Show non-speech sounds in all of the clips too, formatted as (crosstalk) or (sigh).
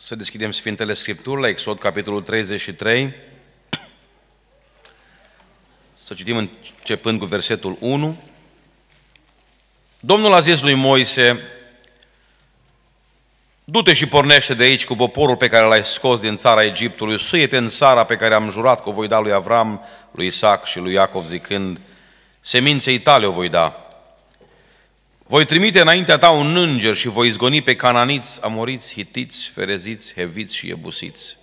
Să deschidem Sfintele Scripturi la Exod, capitolul 33. Să citim începând cu versetul 1. Domnul a zis lui Moise, Du-te și pornește de aici cu poporul pe care l-ai scos din țara Egiptului, suie în țara pe care am jurat că o voi da lui Avram, lui Isaac și lui Iacov, zicând, seminței tale o voi da. Voi trimite înaintea ta un înger și voi izgoni pe cananiți, amoriți, hitiți, fereziți, heviți și ebusiți.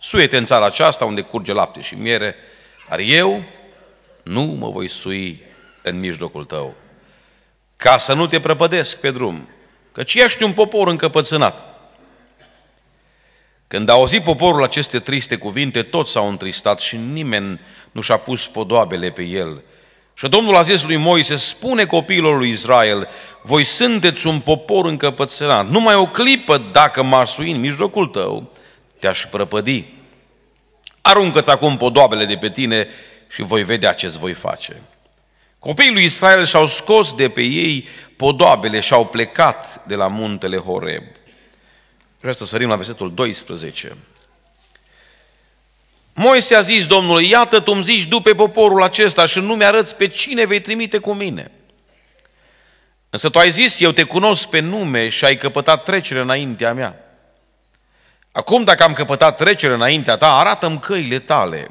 Suiete în țara aceasta unde curge lapte și miere, dar eu nu mă voi sui în mijlocul tău, ca să nu te prăpădesc pe drum, căci ești un popor încăpățânat. Când a auzit poporul aceste triste cuvinte, toți s-au întristat și nimeni nu și-a pus podoabele pe el – și Domnul a zis lui Moise, spune copiilor lui Israel, voi sunteți un popor încăpățânat. Numai o clipă, dacă m-aș sui în mijlocul tău, te-aș prăpădi. Aruncă-ți acum podoabele de pe tine și voi vedea ce-ți voi face. Copiii lui Israel și-au scos de pe ei podoabele și au plecat de la muntele Horeb. Vreau să sărim la versetul 12. Moise a zis Domnului, iată tu îmi zici după poporul acesta și nu mi-arăți pe cine vei trimite cu mine. Însă tu ai zis, eu te cunosc pe nume și ai căpătat trecere înaintea mea. Acum, dacă am căpătat trecere înaintea ta, arată-mi căile tale.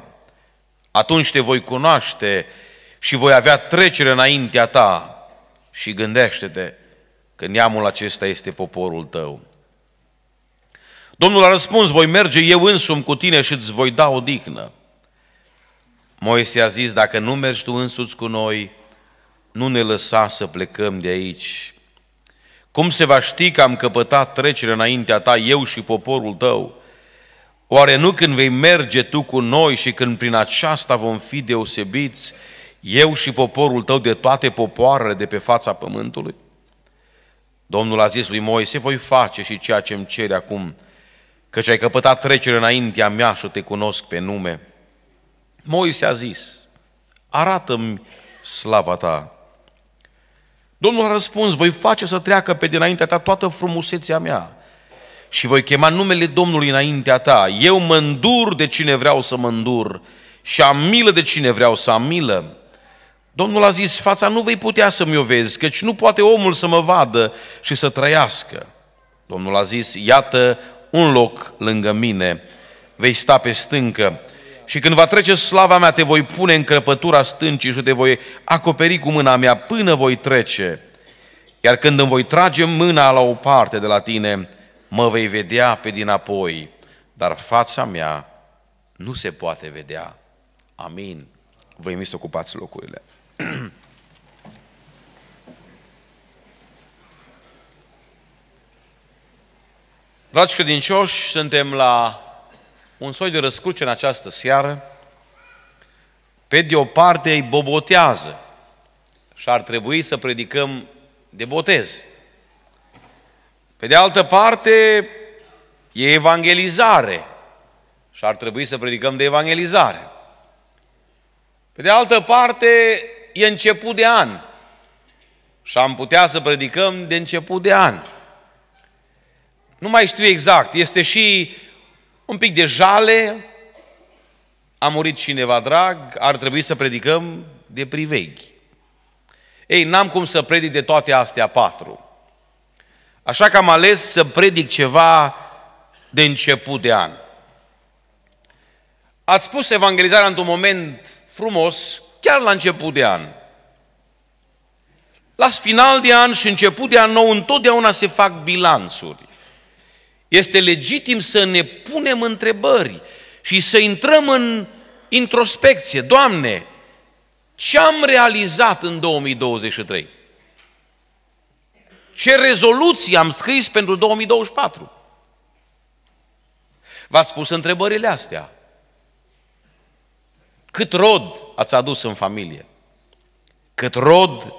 Atunci te voi cunoaște și voi avea trecere înaintea ta. Și gândește-te că neamul acesta este poporul tău. Domnul a răspuns, voi merge eu însumi cu tine și îți voi da o dihnă. Moise a zis, dacă nu mergi tu însuți cu noi, nu ne lăsa să plecăm de aici. Cum se va ști că am căpătat trecere înaintea ta, eu și poporul tău? Oare nu când vei merge tu cu noi și când prin aceasta vom fi deosebiți, eu și poporul tău de toate popoarele de pe fața pământului? Domnul a zis lui Moise, voi face și ceea ce îmi ceri acum, căci ai căpătat trecere înaintea mea și te cunosc pe nume. Moise a zis, arată-mi slava ta. Domnul a răspuns, voi face să treacă pe dinaintea ta toată frumusețea mea și voi chema numele Domnului înaintea ta. Eu mă îndur de cine vreau să mă îndur și am milă de cine vreau să am milă. Domnul a zis, fața nu vei putea să-mi o vezi, căci nu poate omul să mă vadă și să trăiască. Domnul a zis, iată, un loc lângă mine, vei sta pe stâncă și când va trece slava mea, te voi pune în crăpătura stâncii și te voi acoperi cu mâna mea până voi trece. Iar când îmi voi trage mâna la o parte de la tine, mă vei vedea pe dinapoi, dar fața mea nu se poate vedea. Amin. Vă invit să ocupați locurile. (clears throat) Dragi credincioși, suntem la un soi de răscruce în această seară. Pe de o parte îi bobotează și ar trebui să predicăm de botez. Pe de altă parte e evangelizare și ar trebui să predicăm de evangelizare. Pe de altă parte e început de an și am putea să predicăm de început de an. Nu mai știu exact, este și un pic de jale, a murit cineva drag, ar trebui să predicăm de priveghi. Ei, n-am cum să predic de toate astea patru. Așa că am ales să predic ceva de început de an. Ați spus evangelizarea într-un moment frumos, chiar la început de an. La final de an și început de an nou, întotdeauna se fac bilanțuri. Este legitim să ne punem întrebări și să intrăm în introspecție. Doamne, ce am realizat în 2023? Ce rezoluții am scris pentru 2024? V-ați pus întrebările astea. Cât rod ați adus în familie? Cât rod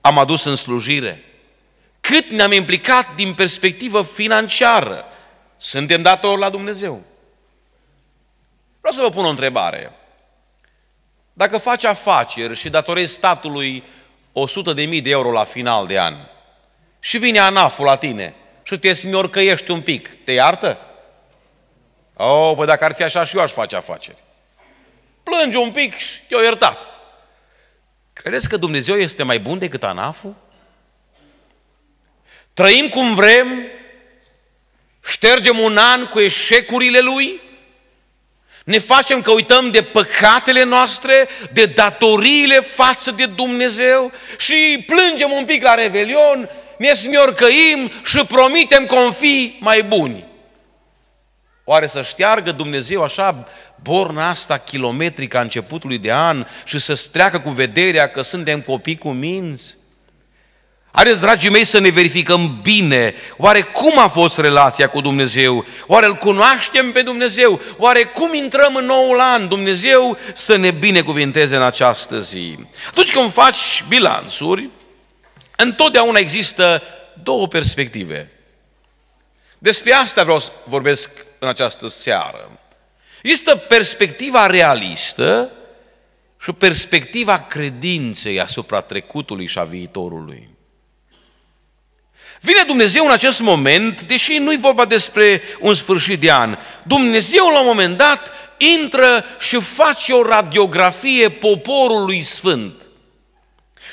am adus în slujire? cât ne-am implicat din perspectivă financiară. Suntem datori la Dumnezeu. Vreau să vă pun o întrebare. Dacă faci afaceri și datorezi statului 100.000 de euro la final de an și vine anaful la tine și te smiorcăiești un pic, te iartă? Oh, păi dacă ar fi așa și eu aș face afaceri. Plângi un pic și te-o iertat. Credeți că Dumnezeu este mai bun decât anaful? Trăim cum vrem, ștergem un an cu eșecurile lui, ne facem că uităm de păcatele noastre, de datoriile față de Dumnezeu și plângem un pic la revelion, ne smiorcăim și promitem că fi mai buni. Oare să șteargă Dumnezeu așa borna asta kilometrică a începutului de an și să streacă cu vederea că suntem copii cu minți? Haideți, dragii mei, să ne verificăm bine. Oare cum a fost relația cu Dumnezeu? Oare îl cunoaștem pe Dumnezeu? Oare cum intrăm în noul an? Dumnezeu să ne binecuvinteze în această zi. Atunci când faci bilanțuri, întotdeauna există două perspective. Despre asta vreau să vorbesc în această seară. Există perspectiva realistă și perspectiva credinței asupra trecutului și a viitorului. Vine Dumnezeu în acest moment, deși nu-i vorba despre un sfârșit de an, Dumnezeu la un moment dat intră și face o radiografie poporului sfânt.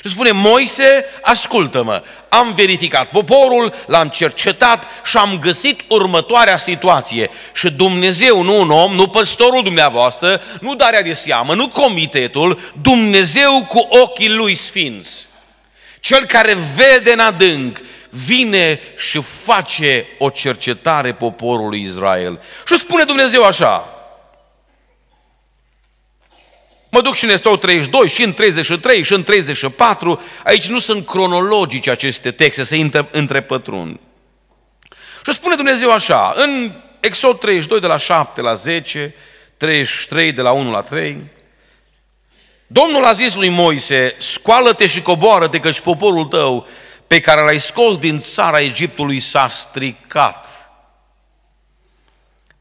Și spune, Moise, ascultă-mă, am verificat poporul, l-am cercetat și am găsit următoarea situație. Și Dumnezeu, nu un om, nu păstorul dumneavoastră, nu darea de seamă, nu comitetul, Dumnezeu cu ochii lui sfinți, cel care vede în adânc vine și face o cercetare poporului Israel. Și spune Dumnezeu așa, Mă duc și în Esteu 32, și în 33, și în 34. Aici nu sunt cronologice aceste texte, se întrepătrund. Și spune Dumnezeu așa, în Exod 32 de la 7 la 10, 33 de la 1 la 3, Domnul a zis lui Moise, scoală-te și coboară-te, căci poporul tău pe care l-ai scos din țara Egiptului s-a stricat.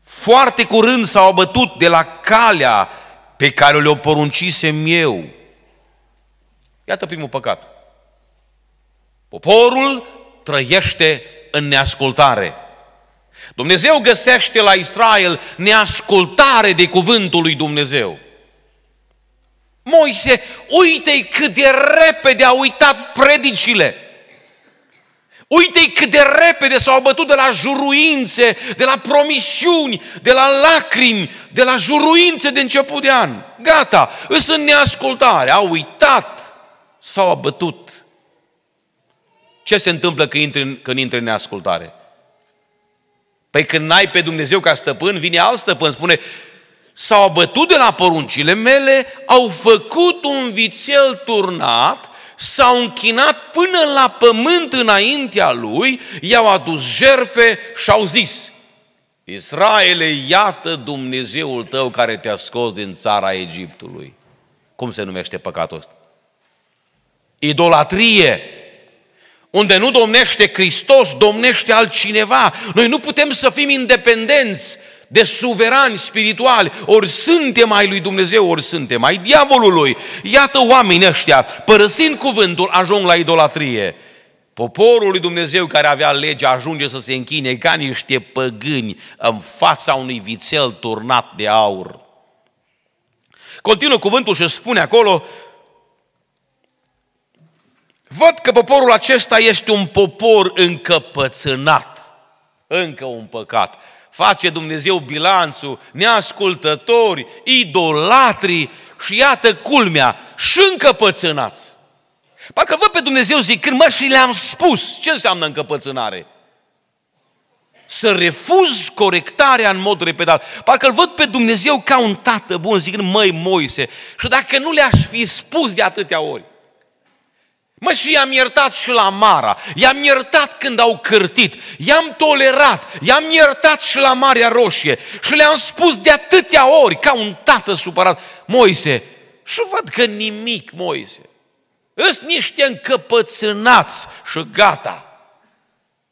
Foarte curând s-au abătut de la calea pe care le-o poruncisem eu. Iată primul păcat. Poporul trăiește în neascultare. Dumnezeu găsește la Israel neascultare de cuvântul lui Dumnezeu. Moise, uite cât de repede a uitat predicile. Uite-i cât de repede s-au bătut de la juruințe, de la promisiuni, de la lacrimi, de la juruințe de început de an. Gata, îs în neascultare, au uitat, s-au abătut. Ce se întâmplă când intri, când intri în neascultare? Păi când n-ai pe Dumnezeu ca stăpân, vine alt stăpân, spune, s-au abătut de la poruncile mele, au făcut un vițel turnat s-au închinat până la pământ înaintea lui, i-au adus jerfe și au zis, Israele, iată Dumnezeul tău care te-a scos din țara Egiptului. Cum se numește păcatul ăsta? Idolatrie. Unde nu domnește Hristos, domnește altcineva. Noi nu putem să fim independenți, de suverani spirituali. Ori suntem ai lui Dumnezeu, ori suntem ai diavolului. Iată oamenii ăștia, părăsind cuvântul, ajung la idolatrie. Poporul lui Dumnezeu care avea legea ajunge să se închine ca niște păgâni în fața unui vițel turnat de aur. Continuă cuvântul și spune acolo, Văd că poporul acesta este un popor încăpățânat, încă un păcat face Dumnezeu bilanțul, neascultători, idolatri și iată culmea, și încăpățânați. Parcă văd pe Dumnezeu zicând, mă, și le-am spus. Ce înseamnă încăpățânare? Să refuz corectarea în mod repetat. Parcă îl văd pe Dumnezeu ca un tată bun, zicând, măi, Moise, și dacă nu le-aș fi spus de atâtea ori, Mă, și i-am iertat și la Mara, i-am iertat când au cârtit, i-am tolerat, i-am iertat și la Marea Roșie și le-am spus de atâtea ori, ca un tată supărat, Moise, și văd că nimic, Moise, îs niște încăpățânați și gata.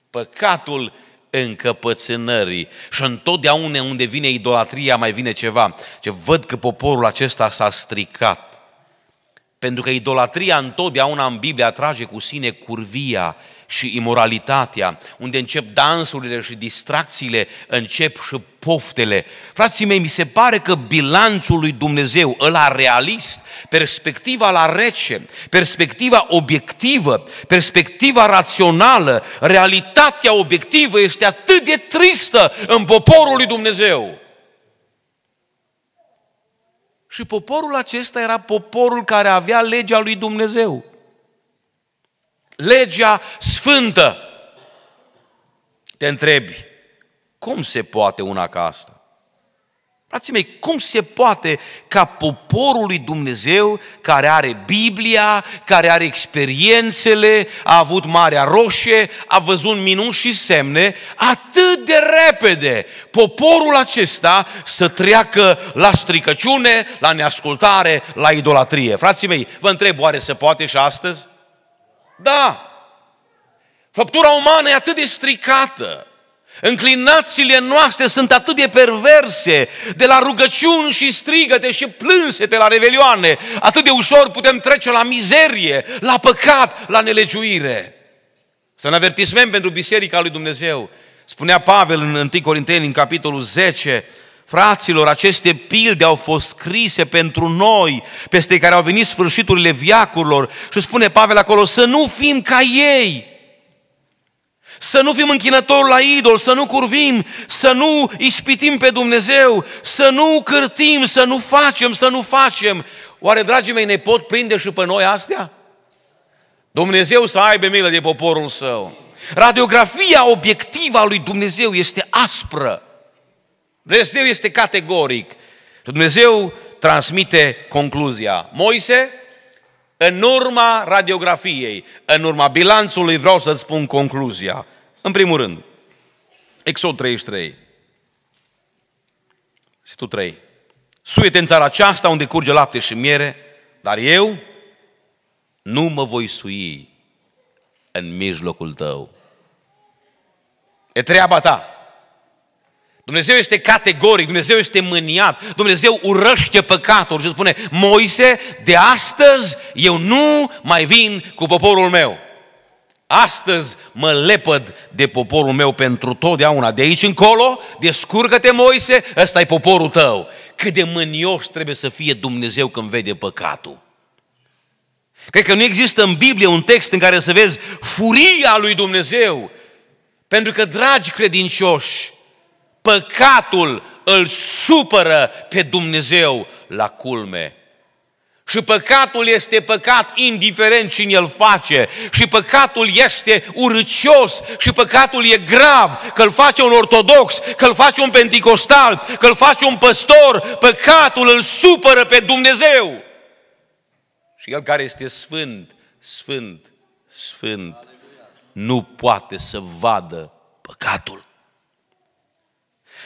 Păcatul încăpățânării și întotdeauna unde vine idolatria mai vine ceva. Ce văd că poporul acesta s-a stricat pentru că idolatria întotdeauna în Biblie atrage cu sine curvia și imoralitatea, unde încep dansurile și distracțiile, încep și poftele. Frații mei, mi se pare că bilanțul lui Dumnezeu, ăla realist, perspectiva la rece, perspectiva obiectivă, perspectiva rațională, realitatea obiectivă este atât de tristă în poporul lui Dumnezeu. Și poporul acesta era poporul care avea legea lui Dumnezeu. Legea sfântă. Te întrebi, cum se poate una ca asta? Frații mei, cum se poate ca poporul lui Dumnezeu, care are Biblia, care are experiențele, a avut Marea Roșie, a văzut minuni și semne, atât de repede poporul acesta să treacă la stricăciune, la neascultare, la idolatrie? Frații mei, vă întreb, oare se poate și astăzi? Da! Făptura umană e atât de stricată, Înclinațiile noastre sunt atât de perverse, de la rugăciuni și strigăte și plânsete la revelioane. Atât de ușor putem trece la mizerie, la păcat, la nelegiuire. Să ne avertismem pentru Biserica lui Dumnezeu. Spunea Pavel în 1 Corinteni, în capitolul 10, Fraților, aceste pilde au fost scrise pentru noi, peste care au venit sfârșiturile viacurilor. Și spune Pavel acolo, să nu fim ca ei, să nu fim închinători la idol, să nu curvim, să nu ispitim pe Dumnezeu, să nu cârtim, să nu facem, să nu facem. Oare, dragii mei, ne pot prinde și pe noi astea? Dumnezeu să aibă milă de poporul său. Radiografia obiectivă a lui Dumnezeu este aspră. Dumnezeu este categoric. Dumnezeu transmite concluzia. Moise, în urma radiografiei, în urma bilanțului, vreau să spun concluzia. În primul rând, Exod 33, tu 3. Suiete în țara aceasta unde curge lapte și miere, dar eu nu mă voi sui în mijlocul tău. E treaba ta. Dumnezeu este categoric, Dumnezeu este mâniat, Dumnezeu urăște păcatul și spune, Moise, de astăzi eu nu mai vin cu poporul meu. Astăzi mă lepăd de poporul meu pentru totdeauna. De aici încolo, descurcă-te, Moise, ăsta e poporul tău. Cât de mânios trebuie să fie Dumnezeu când vede păcatul. Cred că nu există în Biblie un text în care să vezi furia lui Dumnezeu. Pentru că, dragi credincioși, păcatul îl supără pe Dumnezeu la culme. Și păcatul este păcat indiferent cine îl face. Și păcatul este urâcios. Și păcatul e grav. Că îl face un ortodox, că îl face un penticostal, că îl face un păstor. Păcatul îl supără pe Dumnezeu. Și el care este sfânt, sfânt, sfânt, nu poate să vadă păcatul.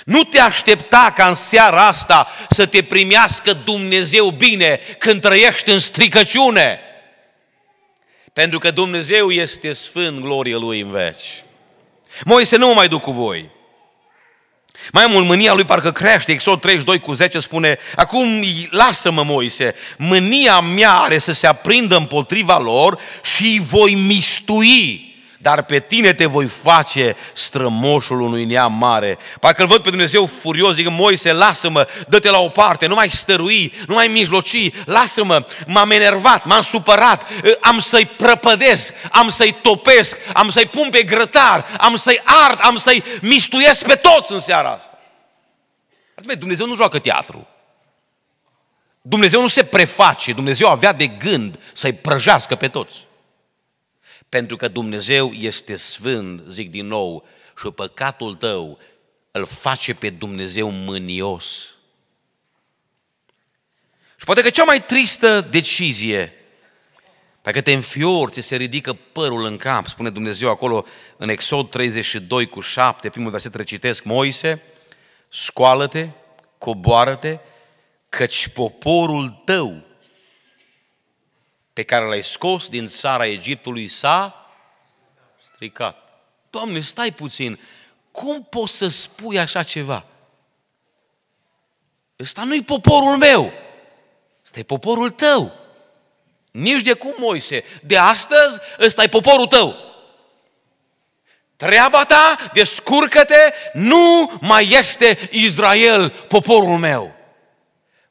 Nu te aștepta ca în seara asta să te primească Dumnezeu bine când trăiești în stricăciune. Pentru că Dumnezeu este sfânt, glorie Lui în veci. Moise, nu mă mai duc cu voi. Mai mult, mânia lui parcă crește. Exod 32 cu 10 spune, acum lasă-mă, Moise, mânia mea are să se aprindă împotriva lor și îi voi mistui dar pe tine te voi face strămoșul unui neam mare. Parcă îl văd pe Dumnezeu furios, zic, Moise, lasă-mă, dă-te la o parte, nu mai stărui, nu mai mijloci, lasă-mă, m-am enervat, m-am supărat, ă, am să-i prăpădesc, am să-i topesc, am să-i pun pe grătar, am să-i ard, am să-i mistuiesc pe toți în seara asta. Dumnezeu nu joacă teatru. Dumnezeu nu se preface, Dumnezeu avea de gând să-i prăjească pe toți. Pentru că Dumnezeu este sfânt, zic din nou, și păcatul tău îl face pe Dumnezeu mânios. Și poate că cea mai tristă decizie, dacă că te înfiori, ți se ridică părul în cap, spune Dumnezeu acolo în Exod 32 cu 7, primul verset recitesc, Moise, scoală-te, coboară-te, căci poporul tău pe care l-ai scos din țara Egiptului s-a stricat. Doamne, stai puțin, cum poți să spui așa ceva? Ăsta nu-i poporul meu, ăsta e poporul tău. Nici de cum, Moise, de astăzi ăsta e poporul tău. Treaba ta, descurcă-te, nu mai este Israel poporul meu.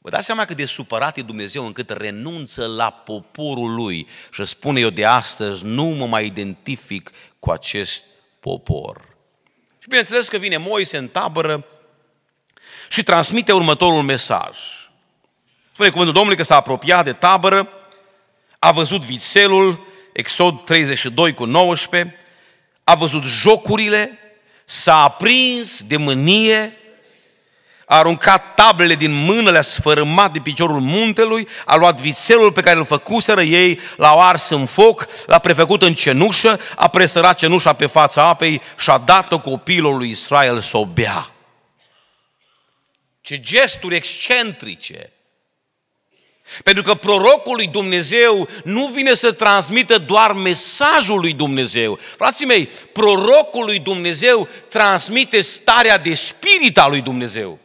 Vă dați seama cât de supărat e Dumnezeu încât renunță la poporul lui și spune eu de astăzi nu mă mai identific cu acest popor. Și bineînțeles că vine Moise în tabără și transmite următorul mesaj. Spune cuvântul Domnului că s-a apropiat de tabără, a văzut vițelul, Exod 32 cu 19, a văzut jocurile, s-a aprins de mânie a aruncat tablele din mână, le-a sfărâmat de piciorul muntelui, a luat vițelul pe care îl făcuseră ei, l a ars în foc, l-a prefăcut în cenușă, a presărat cenușa pe fața apei și a dat-o copilul lui Israel să o bea. Ce gesturi excentrice! Pentru că prorocul lui Dumnezeu nu vine să transmită doar mesajul lui Dumnezeu. Frații mei, prorocul lui Dumnezeu transmite starea de spirit a lui Dumnezeu.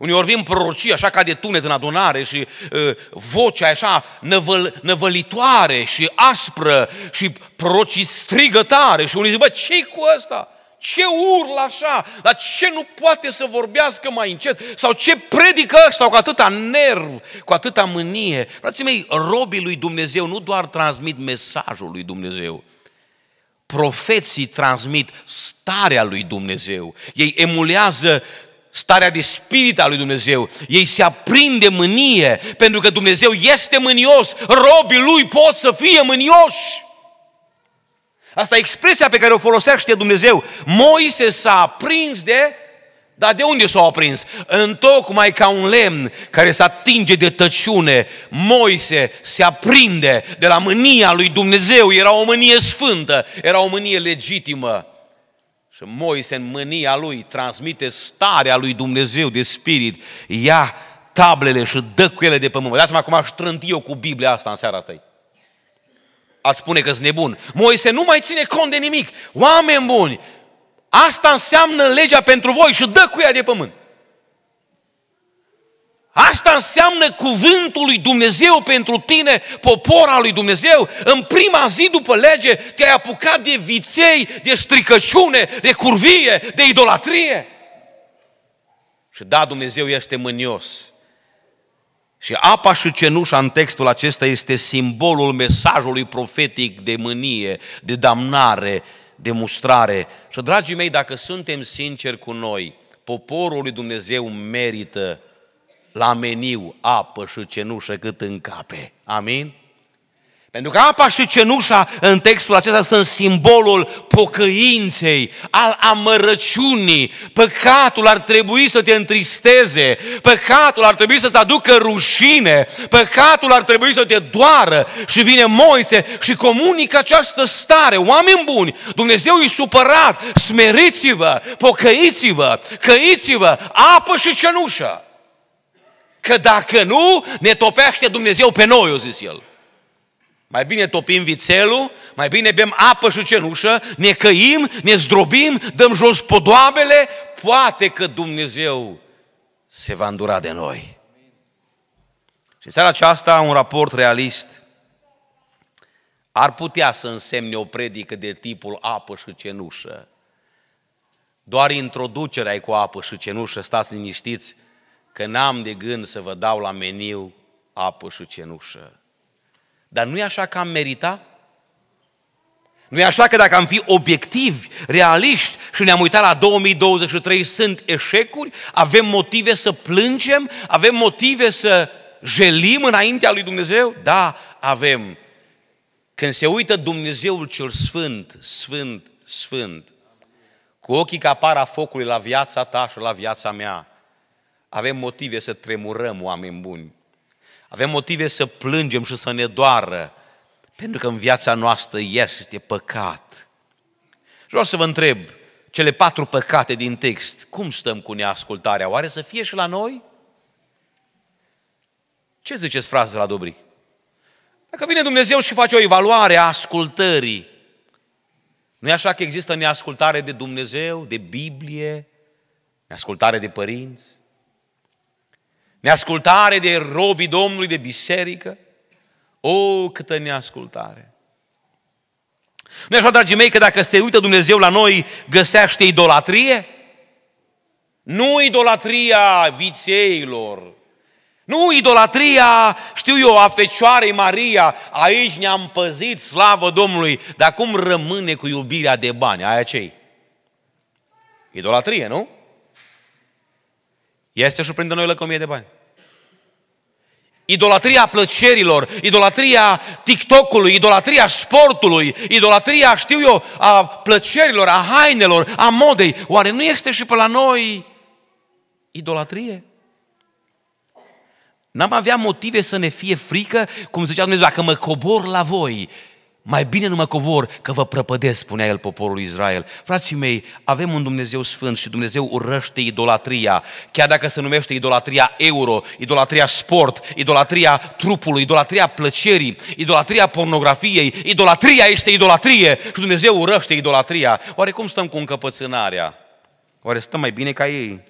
Uneori vin prorocii așa ca de tunet în adunare și uh, vocea așa năvăl, năvălitoare și aspră și prorocii strigă tare și unii zic, bă, ce cu ăsta? Ce urlă așa? Dar ce nu poate să vorbească mai încet? Sau ce predică ăsta cu atâta nerv, cu atâta mânie? Frații mei, robii lui Dumnezeu nu doar transmit mesajul lui Dumnezeu, profeții transmit starea lui Dumnezeu. Ei emulează starea de spirit a lui Dumnezeu. Ei se aprinde mânie, pentru că Dumnezeu este mânios. Robii lui pot să fie mânioși. Asta e expresia pe care o folosește Dumnezeu. Moise s-a aprins de... Dar de unde s-a aprins? Întocmai ca un lemn care se atinge de tăciune, Moise se aprinde de la mânia lui Dumnezeu. Era o mânie sfântă, era o mânie legitimă. Și Moise, în mânia lui, transmite starea lui Dumnezeu de spirit. Ia tablele și dă cu ele de pământ. Dați-mă acum aș trânti eu cu Biblia asta în seara asta. A spune că-s nebun. Moise nu mai ține cont de nimic. Oameni buni, asta înseamnă legea pentru voi și dă cu ea de pământ. Asta înseamnă cuvântul lui Dumnezeu pentru tine, popora lui Dumnezeu. În prima zi după lege te-ai apucat de viței, de stricăciune, de curvie, de idolatrie. Și da, Dumnezeu este mânios. Și apa și cenușa în textul acesta este simbolul mesajului profetic de mânie, de damnare, de mustrare. Și, dragii mei, dacă suntem sinceri cu noi, poporul lui Dumnezeu merită la meniu apă și cenușă cât încape. Amin? Pentru că apa și cenușa în textul acesta sunt simbolul pocăinței, al amărăciunii. Păcatul ar trebui să te întristeze, păcatul ar trebui să-ți aducă rușine, păcatul ar trebui să te doară. Și vine Moise și comunică această stare. Oameni buni, Dumnezeu e supărat, smeriți-vă, pocăiți-vă, căiți-vă, apă și cenușă. Că dacă nu, ne topește Dumnezeu pe noi, o zis el. Mai bine topim vițelul, mai bine bem apă și cenușă, ne căim, ne zdrobim, dăm jos podoabele, poate că Dumnezeu se va îndura de noi. Și în seara aceasta, un raport realist ar putea să însemne o predică de tipul apă și cenușă. Doar introducerea cu apă și cenușă, stați liniștiți, că n-am de gând să vă dau la meniu apă și cenușă. Dar nu e așa că am meritat? Nu e așa că dacă am fi obiectivi, realiști și ne-am uitat la 2023 sunt eșecuri, avem motive să plângem, avem motive să jelim înaintea lui Dumnezeu? Da, avem. Când se uită Dumnezeul cel Sfânt, Sfânt, Sfânt, cu ochii ca para focului la viața ta și la viața mea, avem motive să tremurăm, oameni buni. Avem motive să plângem și să ne doară, pentru că în viața noastră este păcat. Și vreau să vă întreb, cele patru păcate din text, cum stăm cu neascultarea? Oare să fie și la noi? Ce ziceți, frază la Dobric? Dacă vine Dumnezeu și face o evaluare a ascultării, nu e așa că există neascultare de Dumnezeu, de Biblie, neascultare de părinți? Neascultare de robii Domnului, de biserică. O, câtă neascultare! Nu așa, dragii mei, că dacă se uită Dumnezeu la noi, găsește idolatrie? Nu idolatria vițeilor, nu idolatria, știu eu, a Fecioarei Maria, aici ne-am păzit, slavă Domnului, dar cum rămâne cu iubirea de bani? Aia ce Idolatrie, nu? Este și prinde noi lăcomie de bani. Idolatria plăcerilor, idolatria TikTok-ului, idolatria sportului, idolatria, știu eu, a plăcerilor, a hainelor, a modei. Oare nu este și pe la noi idolatrie? N-am avea motive să ne fie frică, cum zicea Dumnezeu, dacă mă cobor la voi mai bine nu mă covor că vă prăpădesc, spunea el poporul Israel. Frații mei, avem un Dumnezeu Sfânt și Dumnezeu urăște idolatria. Chiar dacă se numește idolatria euro, idolatria sport, idolatria trupului, idolatria plăcerii, idolatria pornografiei, idolatria este idolatrie și Dumnezeu urăște idolatria. Oare cum stăm cu încăpățânarea? Oare stăm mai bine ca ei?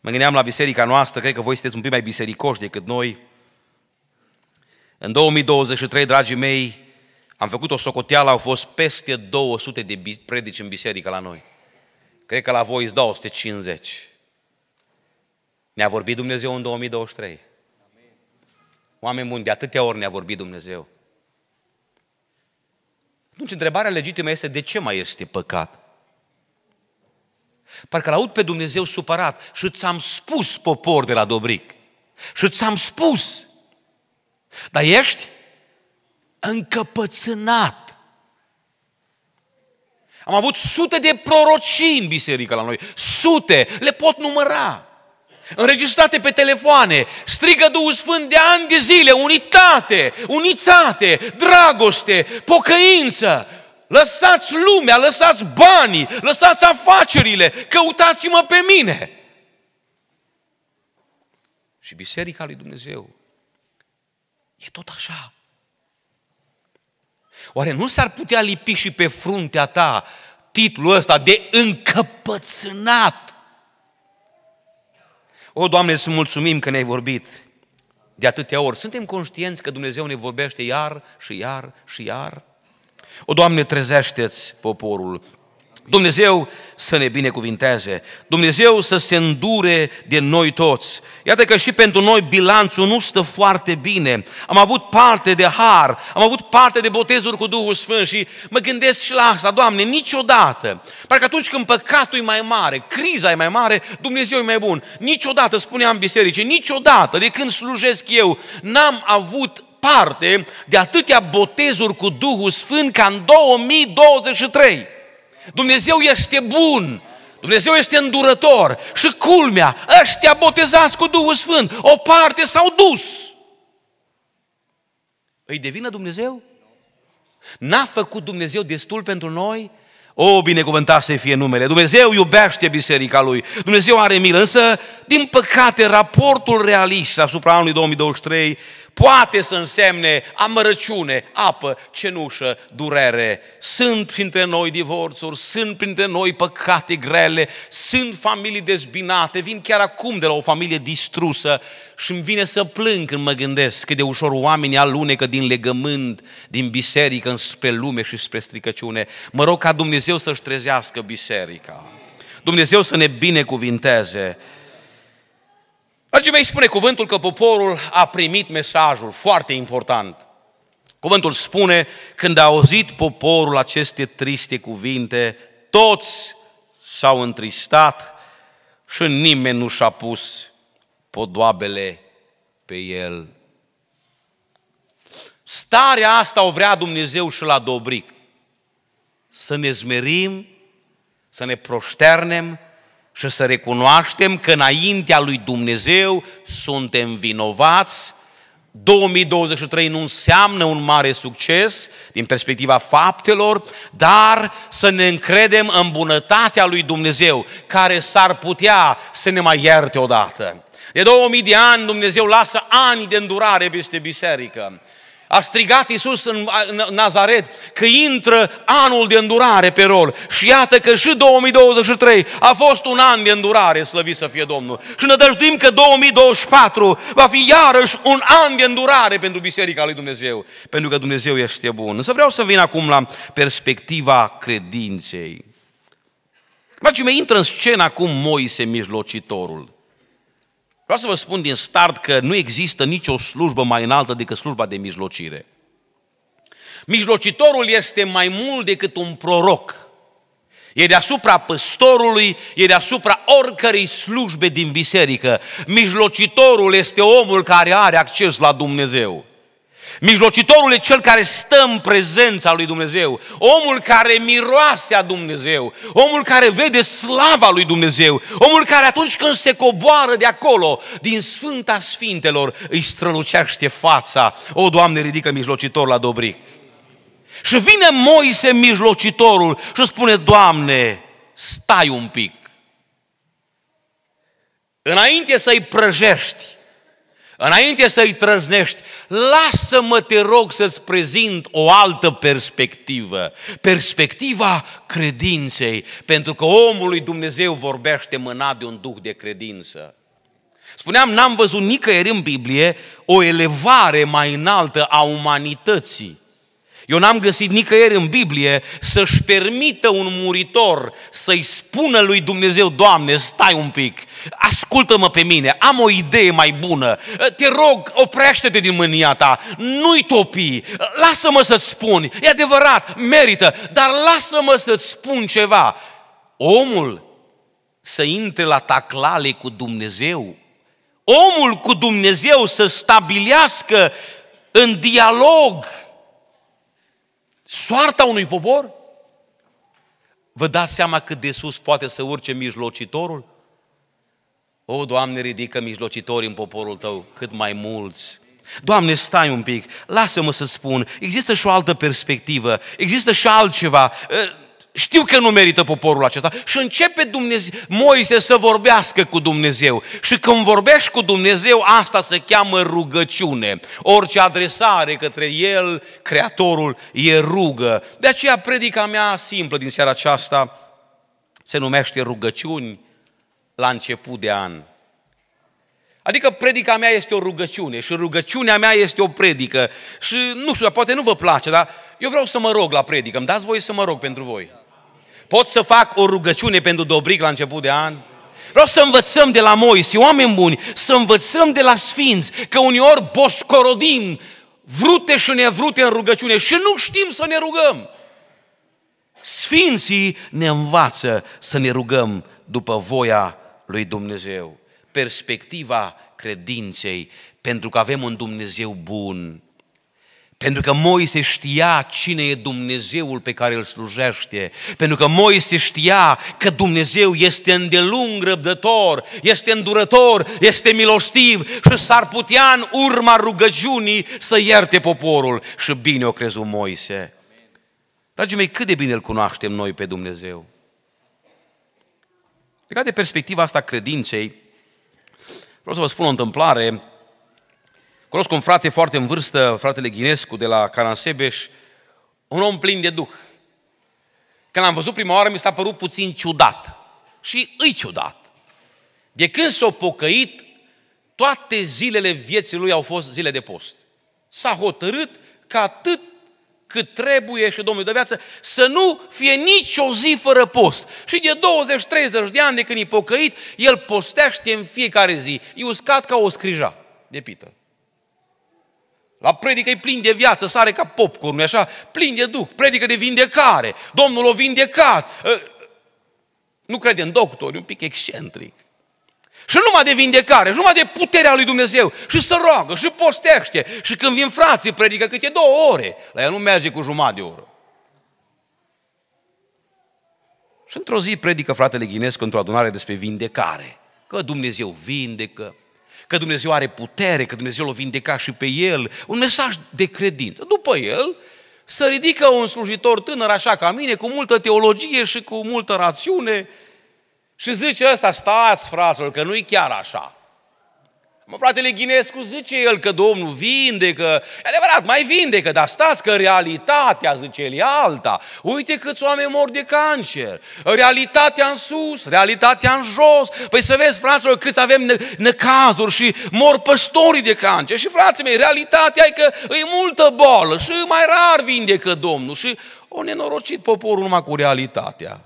Mă gândeam la biserica noastră, cred că voi sunteți un pic mai bisericoși decât noi. În 2023, dragii mei, am făcut o socoteală, au fost peste 200 de predici în biserică la noi. Cred că la voi îți dau 150. Ne-a vorbit Dumnezeu în 2023. Oameni buni, de atâtea ori ne-a vorbit Dumnezeu. Atunci, întrebarea legitimă este de ce mai este păcat? Parcă-l aud pe Dumnezeu supărat și ți-am spus, popor de la Dobric, și ți-am spus, dar ești încăpățânat. Am avut sute de prorocii în biserică la noi. Sute, le pot număra. Înregistrate pe telefoane, strigă Duhul Sfânt de ani de zile, unitate, unitate, dragoste, pocăință, Lăsați lumea, lăsați banii, lăsați afacerile, căutați-mă pe mine. Și biserica lui Dumnezeu e tot așa. Oare nu s-ar putea lipi și pe fruntea ta titlul ăsta de încăpățânat? O, Doamne, să mulțumim că ne-ai vorbit de atâtea ori. Suntem conștienți că Dumnezeu ne vorbește iar și iar și iar? O, Doamne, trezește-ți poporul Dumnezeu să ne binecuvinteze, Dumnezeu să se îndure de noi toți. Iată că și pentru noi bilanțul nu stă foarte bine. Am avut parte de har, am avut parte de botezuri cu Duhul Sfânt și mă gândesc și la asta, Doamne, niciodată. Parcă atunci când păcatul e mai mare, criza e mai mare, Dumnezeu e mai bun. Niciodată, spuneam biserice, niciodată, de când slujesc eu, n-am avut parte de atâtea botezuri cu Duhul Sfânt ca în 2023. Dumnezeu este bun. Dumnezeu este îndurător și culmea, ăștia botezați cu Duhul Sfânt, o parte s-au dus. Îi devină Dumnezeu? N-a făcut Dumnezeu destul pentru noi? O, binecuvântat să fie numele! Dumnezeu iubește biserica Lui, Dumnezeu are milă, însă, din păcate, raportul realist asupra anului 2023 poate să însemne amărăciune, apă, cenușă, durere. Sunt printre noi divorțuri, sunt printre noi păcate grele, sunt familii dezbinate, vin chiar acum de la o familie distrusă și îmi vine să plâng când mă gândesc cât de ușor oamenii alunecă din legământ, din biserică, înspre lume și spre stricăciune. Mă rog ca Dumnezeu să-și trezească biserica. Dumnezeu să ne binecuvinteze. Dragii mei, spune cuvântul că poporul a primit mesajul foarte important. Cuvântul spune, când a auzit poporul aceste triste cuvinte, toți s-au întristat și nimeni nu și-a pus podoabele pe el. Starea asta o vrea Dumnezeu și la Dobric. Să ne zmerim, să ne proșternem, și să recunoaștem că înaintea lui Dumnezeu suntem vinovați. 2023 nu înseamnă un mare succes din perspectiva faptelor, dar să ne încredem în bunătatea lui Dumnezeu, care s-ar putea să ne mai ierte odată. De 2000 de ani Dumnezeu lasă ani de îndurare peste biserică. A strigat Iisus în Nazaret că intră anul de îndurare pe rol. Și iată că și 2023 a fost un an de îndurare, slăvit să fie Domnul. Și ne dăjduim că 2024 va fi iarăși un an de îndurare pentru Biserica lui Dumnezeu. Pentru că Dumnezeu este bun. Însă vreau să vin acum la perspectiva credinței. Dragii mei, intră în scenă acum Moise mijlocitorul. Vreau să vă spun din start că nu există nicio slujbă mai înaltă decât slujba de mijlocire. Mijlocitorul este mai mult decât un proroc. E deasupra păstorului, e deasupra oricărei slujbe din biserică. Mijlocitorul este omul care are acces la Dumnezeu. Mijlocitorul e cel care stă în prezența lui Dumnezeu, omul care miroase a Dumnezeu, omul care vede slava lui Dumnezeu, omul care atunci când se coboară de acolo, din Sfânta Sfintelor, îi strălucește fața. O, Doamne, ridică mijlocitor la Dobric. Și vine Moise mijlocitorul și spune, Doamne, stai un pic. Înainte să-i prăjești, Înainte să-i trăznești, lasă-mă, te rog, să-ți prezint o altă perspectivă. Perspectiva credinței, pentru că omul lui Dumnezeu vorbește mâna de un duh de credință. Spuneam, n-am văzut nicăieri în Biblie o elevare mai înaltă a umanității eu n-am găsit nicăieri în Biblie să-și permită un muritor să-i spună lui Dumnezeu, Doamne, stai un pic, ascultă-mă pe mine, am o idee mai bună, te rog, oprește-te din mânia ta, nu-i topi, lasă-mă să-ți spun, e adevărat, merită, dar lasă-mă să-ți spun ceva. Omul să intre la taclale cu Dumnezeu, omul cu Dumnezeu să stabilească în dialog soarta unui popor? Vă dați seama cât de sus poate să urce mijlocitorul? O, Doamne, ridică mijlocitorii în poporul Tău, cât mai mulți. Doamne, stai un pic, lasă-mă să spun, există și o altă perspectivă, există și altceva. Știu că nu merită poporul acesta. Și începe Dumnezeu, Moise să vorbească cu Dumnezeu. Și când vorbești cu Dumnezeu, asta se cheamă rugăciune. Orice adresare către El, Creatorul, e rugă. De aceea predica mea simplă din seara aceasta se numește rugăciuni la început de an. Adică predica mea este o rugăciune și rugăciunea mea este o predică. Și nu știu, poate nu vă place, dar eu vreau să mă rog la predică. Îmi dați voie să mă rog pentru voi. Pot să fac o rugăciune pentru Dobric la început de an? Vreau să învățăm de la Moise, oameni buni, să învățăm de la Sfinți, că uneori boscorodim vrute și nevrute în rugăciune și nu știm să ne rugăm. Sfinții ne învață să ne rugăm după voia lui Dumnezeu, perspectiva credinței, pentru că avem un Dumnezeu bun, pentru că Moise știa cine e Dumnezeul pe care îl slujește. Pentru că Moise știa că Dumnezeu este îndelung răbdător, este îndurător, este milostiv și s-ar putea în urma rugăciunii să ierte poporul. Și bine o crezut Moise. Dragii mei, cât de bine îl cunoaștem noi pe Dumnezeu. Legat de perspectiva asta credinței, vreau să vă spun o întâmplare Cunosc un frate foarte în vârstă, fratele Ghinescu de la Canasebeș, un om plin de duh. Când l-am văzut prima oară, mi s-a părut puțin ciudat. Și îi ciudat. De când s-a pocăit, toate zilele vieții lui au fost zile de post. S-a hotărât că atât cât trebuie și Domnul de viață, să nu fie nici o zi fără post. Și de 20-30 de ani de când e pocăit, el postește în fiecare zi. E uscat ca o scrija de pită. La predică e plin de viață, sare ca popcorn, așa, plin de duh, predică de vindecare, Domnul o vindecat. Ă, nu crede în doctor, e un pic excentric. Și numai de vindecare, și numai de puterea lui Dumnezeu. Și să roagă, și postește. Și când vin frații, predică câte două ore. La ea nu merge cu jumătate de oră. Și într-o zi predică fratele Ghinescu într-o adunare despre vindecare. Că Dumnezeu vindecă, că Dumnezeu are putere, că Dumnezeu l-a vindecat și pe el, un mesaj de credință. După el, să ridică un slujitor tânăr așa ca mine, cu multă teologie și cu multă rațiune și zice ăsta, stați fraților, că nu-i chiar așa. Mă, fratele Ghinescu zice el că Domnul vindecă, e adevărat, mai vindecă, dar stați că realitatea, zice el, e alta. Uite câți oameni mor de cancer. Realitatea în sus, realitatea în jos. Păi să vezi, fraților, câți avem necazuri și mor păstorii de cancer. Și, frații mei, realitatea e că e multă boală și mai rar vindecă Domnul. Și o nenorocit poporul numai cu realitatea.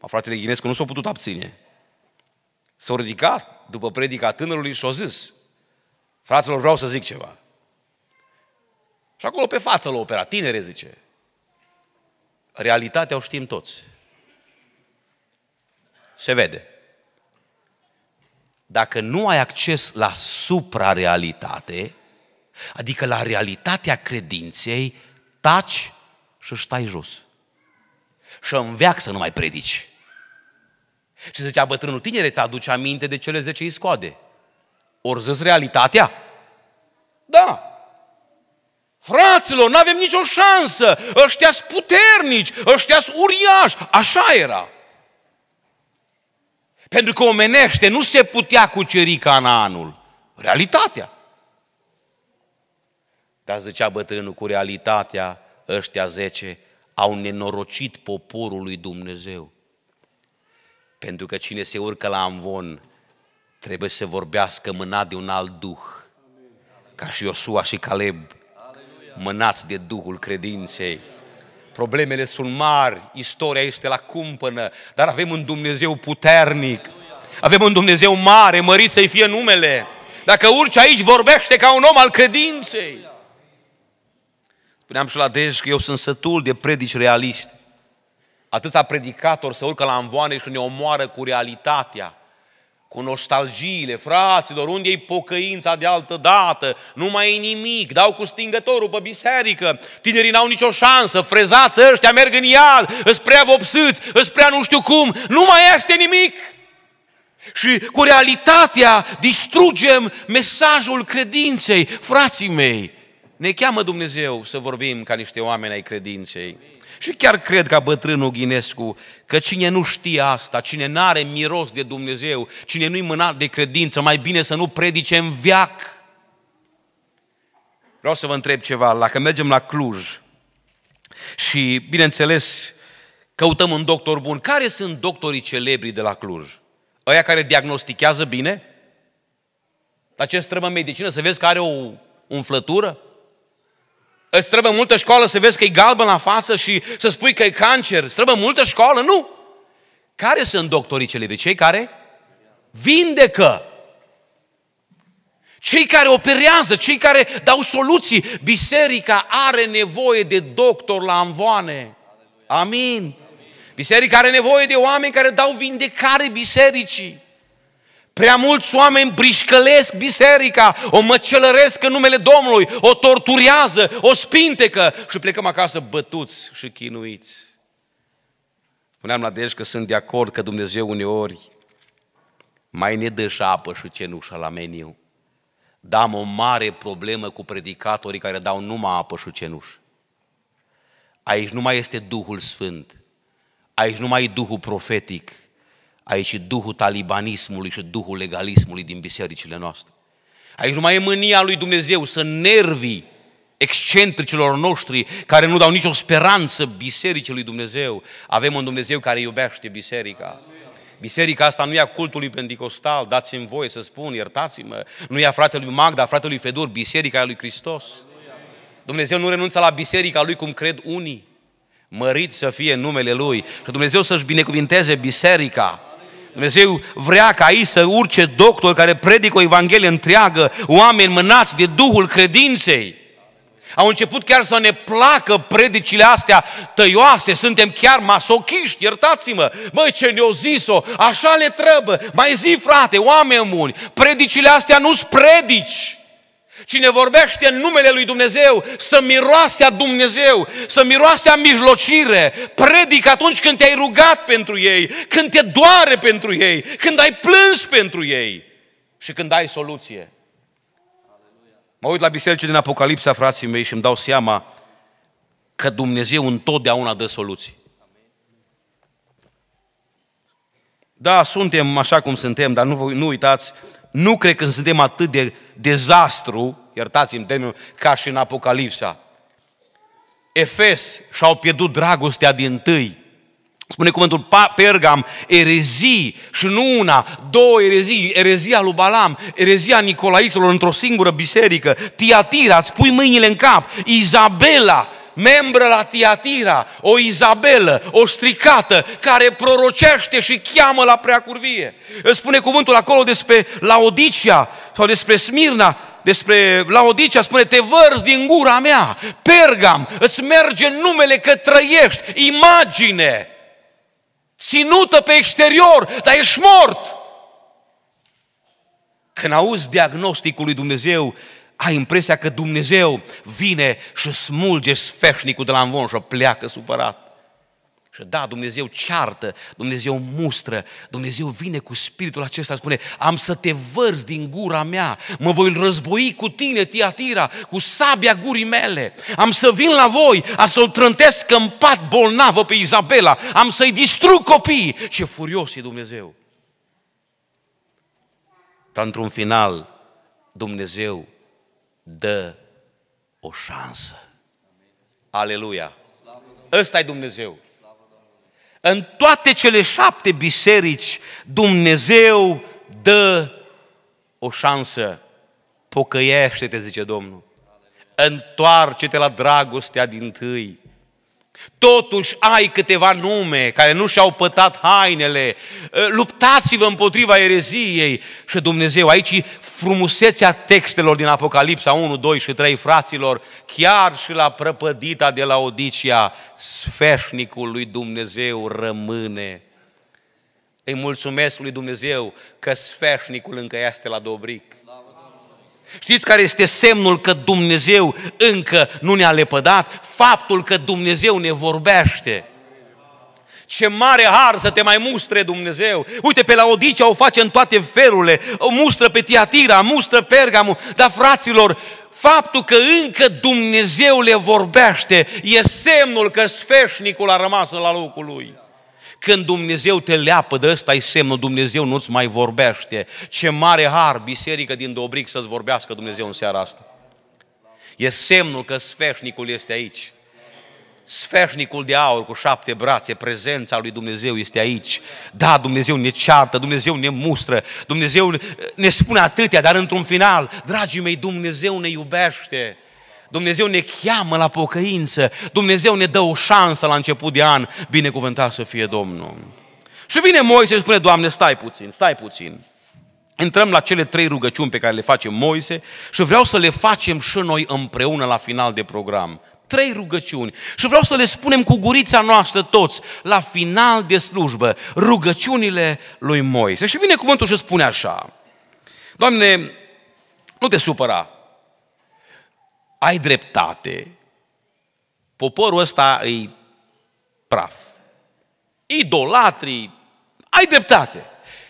Mă, fratele Ghinescu nu s-a putut abține. S-a ridicat după predica tânărului și a zis, fraților, vreau să zic ceva. Și acolo pe față l-a operat, tinere zice. Realitatea o știm toți. Se vede. Dacă nu ai acces la suprarealitate, adică la realitatea credinței, taci și stai jos. Și în veac să nu mai predici. Și zicea bătrânul, tinere, ți aduce aminte de cele 10 iscoade? Ori zis realitatea? Da. Fraților, nu avem nicio șansă, ăștia sunt puternici, ăștia sunt uriași. Așa era. Pentru că omenește nu se putea cuceri Canaanul. Realitatea. Dar zicea bătrânul, cu realitatea ăștia zece au nenorocit poporul lui Dumnezeu. Pentru că cine se urcă la amvon trebuie să vorbească mânat de un alt duh. Ca și Iosua și Caleb, mânați de duhul credinței. Problemele sunt mari, istoria este la cumpănă, dar avem un Dumnezeu puternic. Avem un Dumnezeu mare, mărit să-i fie numele. Dacă urci aici, vorbește ca un om al credinței. Spuneam și la Dej că eu sunt sătul de predici realiste. Atâția predicatori se urcă la învoane și ne omoară cu realitatea, cu nostalgiile. Fraților, unde e pocăința de altă dată? Nu mai e nimic, dau cu stingătorul pe biserică. Tinerii n-au nicio șansă, frezați ăștia, merg în iad, îți prea vopsâți, îți prea nu știu cum, nu mai este nimic. Și cu realitatea distrugem mesajul credinței. Frații mei, ne cheamă Dumnezeu să vorbim ca niște oameni ai credinței. Și chiar cred ca bătrânul Ghinescu că cine nu știe asta, cine nu are miros de Dumnezeu, cine nu-i mânat de credință, mai bine să nu predice în viac. Vreau să vă întreb ceva, dacă mergem la Cluj și, bineînțeles, căutăm un doctor bun, care sunt doctorii celebri de la Cluj? Aia care diagnostichează bine? Dar ce strămă medicină? Să vezi că are o umflătură? Îți trebuie multă școală să vezi că e galben la față și să spui că e cancer. Îți trebuie multă școală? Nu! Care sunt doctorii cele de cei care vindecă? Cei care operează, cei care dau soluții. Biserica are nevoie de doctor la amvoane. Amin. Biserica are nevoie de oameni care dau vindecare bisericii. Prea mulți oameni brișcălesc biserica, o măcelăresc în numele Domnului, o torturează, o spintecă și plecăm acasă bătuți și chinuiți. Spuneam la Dej că sunt de acord că Dumnezeu uneori mai ne dă și apă și cenușa la meniu. Dar am o mare problemă cu predicatorii care dau numai apă și cenuș. Aici nu mai este Duhul Sfânt. Aici nu mai e Duhul profetic Aici e duhul talibanismului și duhul legalismului din bisericile noastre. Aici nu mai e mânia lui Dumnezeu să nervii excentricilor noștri care nu dau nicio speranță bisericii lui Dumnezeu. Avem un Dumnezeu care iubește biserica. Biserica asta nu e a cultului pentecostal, dați-mi voie să spun, iertați-mă, nu e a fratelui Magda, a lui Fedor, biserica lui Hristos. Dumnezeu nu renunță la biserica lui cum cred unii. Mărit să fie numele Lui. Și Dumnezeu să-și binecuvinteze biserica. Dumnezeu vrea ca aici să urce doctor care predică o Evanghelie întreagă, oameni mânați de Duhul credinței. Au început chiar să ne placă predicile astea tăioase, suntem chiar masochiști, iertați-mă. Măi, ce ne-o zis-o, așa le trebuie. Mai zi, frate, oameni buni, predicile astea nu-s predici. Cine vorbește în numele lui Dumnezeu, să miroase a Dumnezeu, să miroase a mijlocire, predică atunci când te-ai rugat pentru ei, când te doare pentru ei, când ai plâns pentru ei și când ai soluție. Mă uit la bisericii din Apocalipsa, frații mei, și îmi dau seama că Dumnezeu întotdeauna dă soluții. Da, suntem așa cum suntem, dar nu, nu uitați nu cred că suntem atât de dezastru, iertați-mi termenul, ca și în Apocalipsa. Efes și-au pierdut dragostea din tâi. Spune cuvântul Pergam, erezii și nu una, două erezii, erezia lui Balam, erezia Nicolaiților într-o singură biserică, Tiatira, îți pui mâinile în cap, Izabela, membră la Tiatira, o Izabelă, o stricată, care prorocește și cheamă la preacurvie. Îți spune cuvântul acolo despre Laodicea sau despre Smirna, despre Laodicea, spune, te vărzi din gura mea, Pergam, îți merge numele că trăiești, imagine, ținută pe exterior, dar ești mort. Când auzi diagnosticul lui Dumnezeu, ai impresia că Dumnezeu vine și smulge sfeșnicul de la învon și pleacă supărat. Și da, Dumnezeu ceartă, Dumnezeu mustră, Dumnezeu vine cu spiritul acesta, spune, am să te vărs din gura mea, mă voi război cu tine, Tiatira, cu sabia gurii mele, am să vin la voi, am să-l trântesc în pat bolnavă pe Izabela, am să-i distrug copiii. Ce furios e Dumnezeu! Dar într-un final, Dumnezeu dă o șansă. Aleluia! Ăsta e Dumnezeu. În toate cele șapte biserici, Dumnezeu dă o șansă. Pocăiește-te, zice Domnul. Întoarce-te la dragostea din tâi. Totuși ai câteva nume care nu și-au pătat hainele. Ă, luptați-vă împotriva ereziei. Și Dumnezeu, aici frumusețea textelor din Apocalipsa 1, 2 și 3, fraților, chiar și la prăpădita de la Odicia, sfeșnicul lui Dumnezeu rămâne. Îi mulțumesc lui Dumnezeu că sfeșnicul încă este la Dobric. Știți care este semnul că Dumnezeu încă nu ne-a lepădat? Faptul că Dumnezeu ne vorbește. Ce mare har să te mai mustre Dumnezeu! Uite, pe la Odicea o face în toate felurile, o mustră pe Tiatira, mustră Pergamul, dar fraților, faptul că încă Dumnezeu le vorbește e semnul că sfeșnicul a rămas la locul lui. Când Dumnezeu te leapă de ăsta e semnul, Dumnezeu nu-ți mai vorbește. Ce mare har biserică din Dobric să-ți vorbească Dumnezeu în seara asta. E semnul că sfeșnicul este aici. Sfeșnicul de aur cu șapte brațe, prezența lui Dumnezeu este aici. Da, Dumnezeu ne ceartă, Dumnezeu ne mustră, Dumnezeu ne spune atâtea, dar într-un final, dragii mei, Dumnezeu ne iubește. Dumnezeu ne cheamă la pocăință. Dumnezeu ne dă o șansă la început de an. Binecuvântat să fie Domnul. Și vine Moise și spune, Doamne, stai puțin, stai puțin. Intrăm la cele trei rugăciuni pe care le face Moise și vreau să le facem și noi împreună la final de program. Trei rugăciuni. Și vreau să le spunem cu gurița noastră toți, la final de slujbă, rugăciunile lui Moise. Și vine cuvântul și spune așa, Doamne, nu te supăra, ai dreptate, poporul ăsta e praf. Idolatrii, ai dreptate.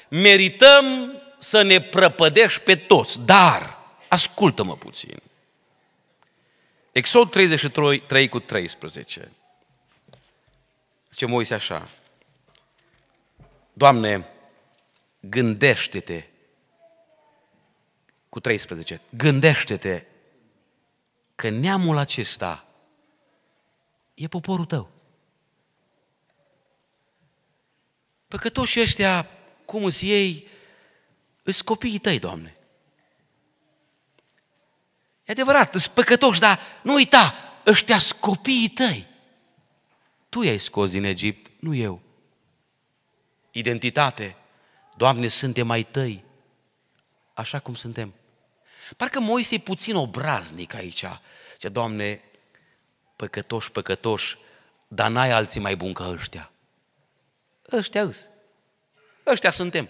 Merităm să ne prăpădești pe toți, dar ascultă-mă puțin. Exod 33 3 cu 13. Zice Moise așa. Doamne, gândește-te cu 13. Gândește-te că neamul acesta e poporul tău. Păcătoșii ăștia, cum îți ei, îți copiii tăi, Doamne. E adevărat, îți păcătoși, dar nu uita, ăștia sunt copiii tăi. Tu i-ai scos din Egipt, nu eu. Identitate. Doamne, suntem mai tăi, așa cum suntem. Parcă Moise e puțin obraznic aici. Zice, Doamne, păcătoși, păcătoși, dar n-ai alții mai buni ca ăștia. Ăștia îs. Ăștia suntem.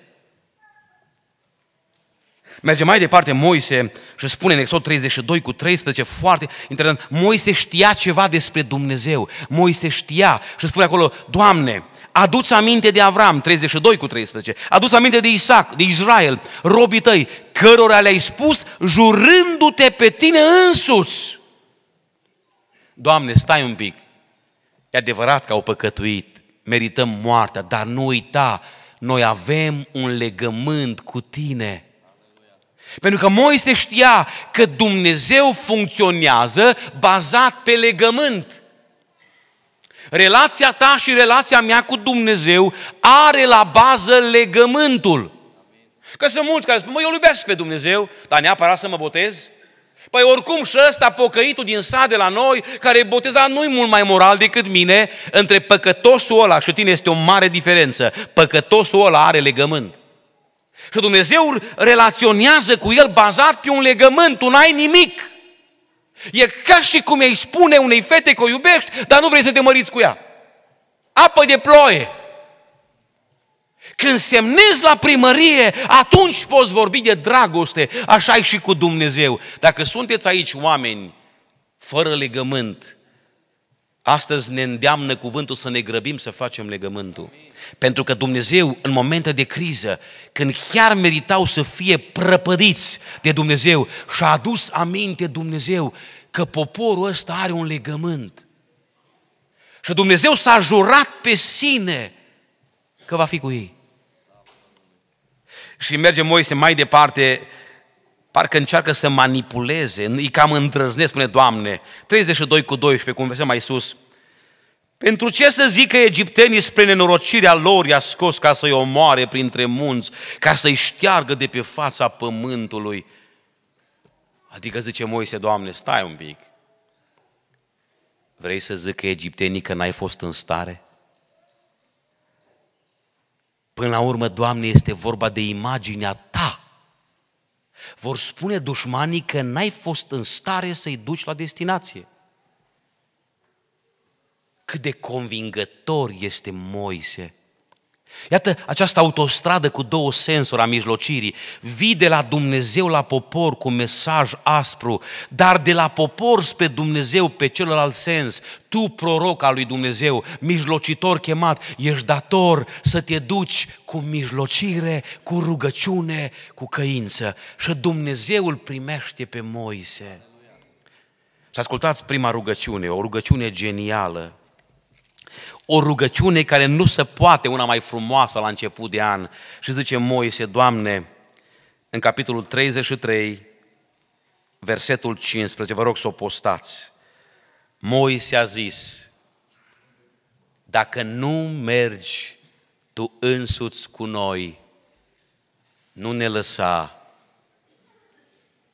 Merge mai departe Moise și spune în Exod 32 cu 13, foarte interesant, Moise știa ceva despre Dumnezeu. Moise știa și spune acolo, Doamne, aduți aminte de Avram, 32 cu 13, aduți aminte de Isaac, de Israel, robii tăi, cărora le-ai spus jurându-te pe tine însuți. Doamne, stai un pic. E adevărat că au păcătuit, merităm moartea, dar nu uita, noi avem un legământ cu tine. Pentru că Moise știa că Dumnezeu funcționează bazat pe legământ. Relația ta și relația mea cu Dumnezeu are la bază legământul. Că sunt mulți care spun, mă, eu iubesc pe Dumnezeu, dar neapărat să mă botez? Păi oricum și ăsta, pocăitul din sat de la noi, care e botezat, nu-i mult mai moral decât mine, între păcătosul ăla și tine este o mare diferență. Păcătosul ăla are legământ. Și Dumnezeu relaționează cu el bazat pe un legământ, tu n-ai nimic. E ca și cum ei spune unei fete că o iubești, dar nu vrei să te măriți cu ea. Apă de ploaie. Când semnezi la primărie, atunci poți vorbi de dragoste. așa e și cu Dumnezeu. Dacă sunteți aici oameni fără legământ, astăzi ne îndeamnă cuvântul să ne grăbim să facem legământul. Pentru că Dumnezeu, în momente de criză, când chiar meritau să fie prăpădiți de Dumnezeu, și-a adus aminte Dumnezeu că poporul ăsta are un legământ. Și Dumnezeu s-a jurat pe sine că va fi cu ei. Și merge Moise mai departe, parcă încearcă să manipuleze, îi cam îndrăznesc, spune Doamne, 32 cu 12, cum vedem mai sus, pentru ce să zic că egiptenii spre nenorocirea lor i-a scos ca să-i omoare printre munți, ca să-i șteargă de pe fața pământului? Adică zice Moise, Doamne, stai un pic. Vrei să zic că egiptenii că n-ai fost în stare? Până la urmă, Doamne, este vorba de imaginea Ta. Vor spune dușmanii că n-ai fost în stare să-i duci la destinație. Cât de convingător este Moise Iată această autostradă cu două sensuri a mijlocirii. Vii de la Dumnezeu la popor cu mesaj aspru, dar de la popor spre Dumnezeu pe celălalt sens. Tu, proroc al lui Dumnezeu, mijlocitor chemat, ești dator să te duci cu mijlocire, cu rugăciune, cu căință. Și Dumnezeul primește pe Moise. Și ascultați prima rugăciune, o rugăciune genială, o rugăciune care nu se poate una mai frumoasă la început de an. Și zice Moise, Doamne, în capitolul 33, versetul 15, vă rog să o postați. Moise a zis, dacă nu mergi tu însuți cu noi, nu ne lăsa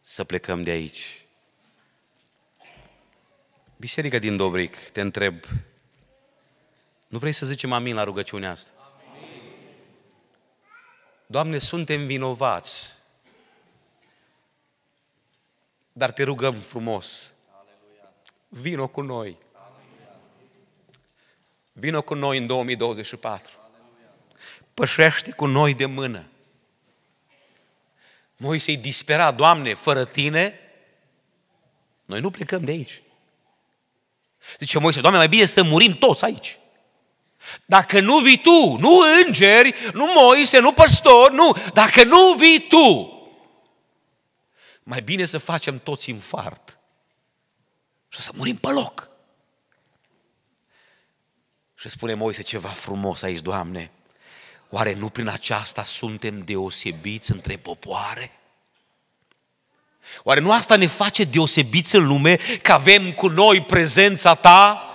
să plecăm de aici. Biserica din Dobric, te întreb, nu vrei să zicem amin la rugăciunea asta? Amin. Doamne, suntem vinovați. Dar te rugăm frumos. Aleluia. Vino cu noi. Aleluia. Vino cu noi în 2024. Aleluia. Pășește cu noi de mână. Moise-i dispera, Doamne, fără Tine, noi nu plecăm de aici. Zice Moise, Doamne, mai bine să murim toți aici. Dacă nu vii tu, nu îngeri, nu Moise, nu păstor, nu. Dacă nu vii tu, mai bine să facem toți infart și să murim pe loc. Și spune Moise ceva frumos aici, Doamne, oare nu prin aceasta suntem deosebiți între popoare? Oare nu asta ne face deosebiți în lume, că avem cu noi prezența Ta?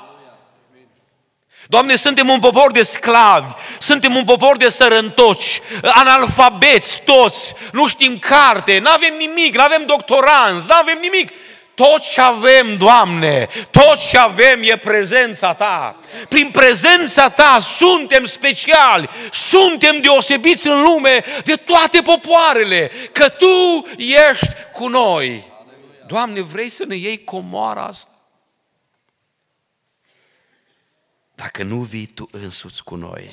Doamne, suntem un popor de sclavi, suntem un popor de sărăntoci, analfabeți toți, nu știm carte, nu avem nimic, nu avem doctoranți, nu avem nimic. Tot ce avem, Doamne, tot ce avem e prezența Ta. Prin prezența Ta suntem speciali, suntem deosebiți în lume de toate popoarele, că Tu ești cu noi. Doamne, vrei să ne iei comoara asta? Dacă nu vii tu însuți cu noi,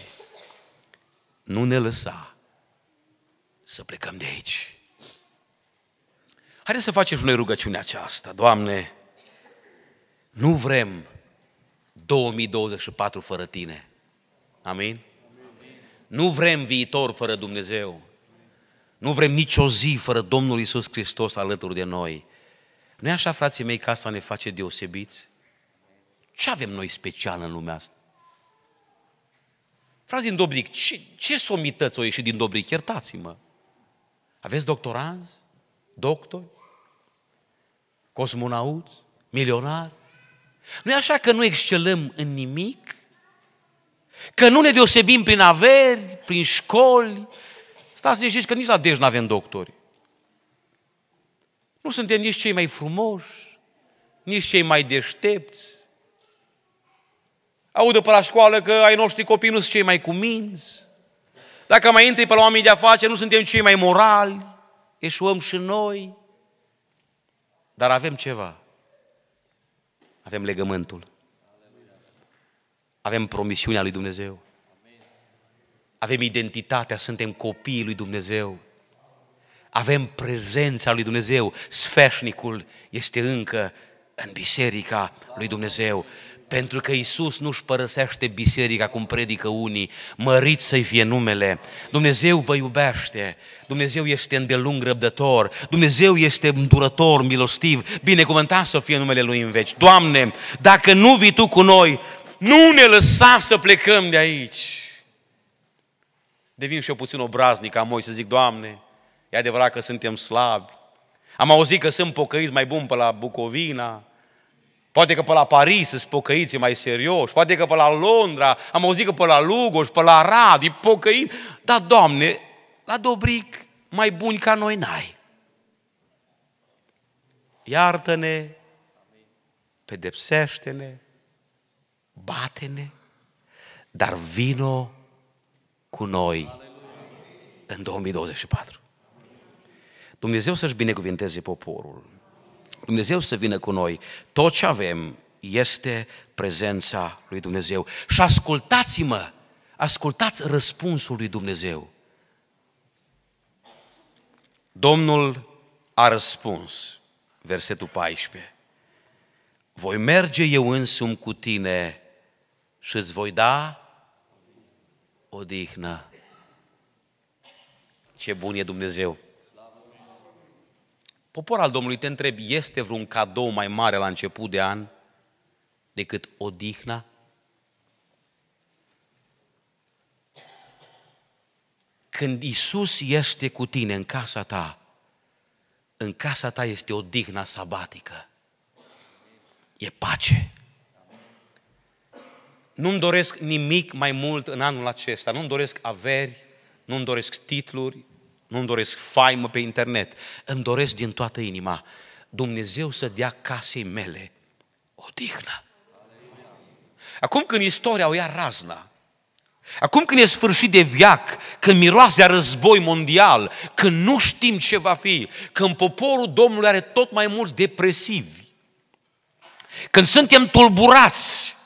nu ne lăsa să plecăm de aici. Haideți să facem și noi rugăciunea aceasta. Doamne, nu vrem 2024 fără Tine. Amin? Amin. Nu vrem viitor fără Dumnezeu. Nu vrem nicio zi fără Domnul Isus Hristos alături de noi. nu e așa, frații mei, că asta ne face deosebiți? Ce avem noi special în lumea asta? Frați din Dobric, ce, ce somități au ieșit din Dobric? Iertați-mă. Aveți doctoranți, doctori, cosmonauți, milionari? Nu e așa că nu excelăm în nimic? Că nu ne deosebim prin averi, prin școli? Stați să știți că nici la Dej nu avem doctori. Nu suntem nici cei mai frumoși, nici cei mai deștepți, Audă pe la școală că ai noștri copii nu sunt cei mai cuminți. Dacă mai intri pe la oamenii de afaceri, nu suntem cei mai morali. Eșuăm și noi. Dar avem ceva. Avem legământul. Avem promisiunea lui Dumnezeu. Avem identitatea, suntem copiii lui Dumnezeu. Avem prezența lui Dumnezeu. Sfeșnicul este încă în biserica lui Dumnezeu. Pentru că Isus nu-și părăsește biserica cum predică unii, mărit să-i fie numele. Dumnezeu vă iubește, Dumnezeu este îndelung răbdător, Dumnezeu este îndurător, milostiv, binecuvântat să fie numele Lui în veci. Doamne, dacă nu vii Tu cu noi, nu ne lăsa să plecăm de aici. Devin și eu puțin obraznic, am să zic, Doamne, e adevărat că suntem slabi. Am auzit că sunt pocăiți mai buni pe la Bucovina, Poate că pe la Paris sunt pocăiți mai serios, poate că pe la Londra, am auzit că pe la Lugoj, pe la Rad, e pocăit. Dar, Doamne, la Dobric mai buni ca noi n-ai. Iartă-ne, pedepsește-ne, bate-ne, dar vino cu noi în 2024. Dumnezeu să-și binecuvinteze poporul. Dumnezeu să vină cu noi. Tot ce avem este prezența lui Dumnezeu. Și ascultați-mă, ascultați răspunsul lui Dumnezeu. Domnul a răspuns, versetul 14, voi merge eu însumi cu tine și îți voi da odihnă. Ce bun e Dumnezeu! Popor al Domnului, te întreb, este vreun cadou mai mare la început de an decât odihna? Când Isus este cu tine în casa ta, în casa ta este o digna sabatică. E pace. Nu-mi doresc nimic mai mult în anul acesta. Nu-mi doresc averi, nu-mi doresc titluri, nu-mi doresc faimă pe internet. Îmi doresc din toată inima Dumnezeu să dea casei mele odihnă. Acum când istoria o ia razna, acum când e sfârșit de viac, când miroase a război mondial, când nu știm ce va fi, când poporul Domnului are tot mai mulți depresivi, când suntem tulburați,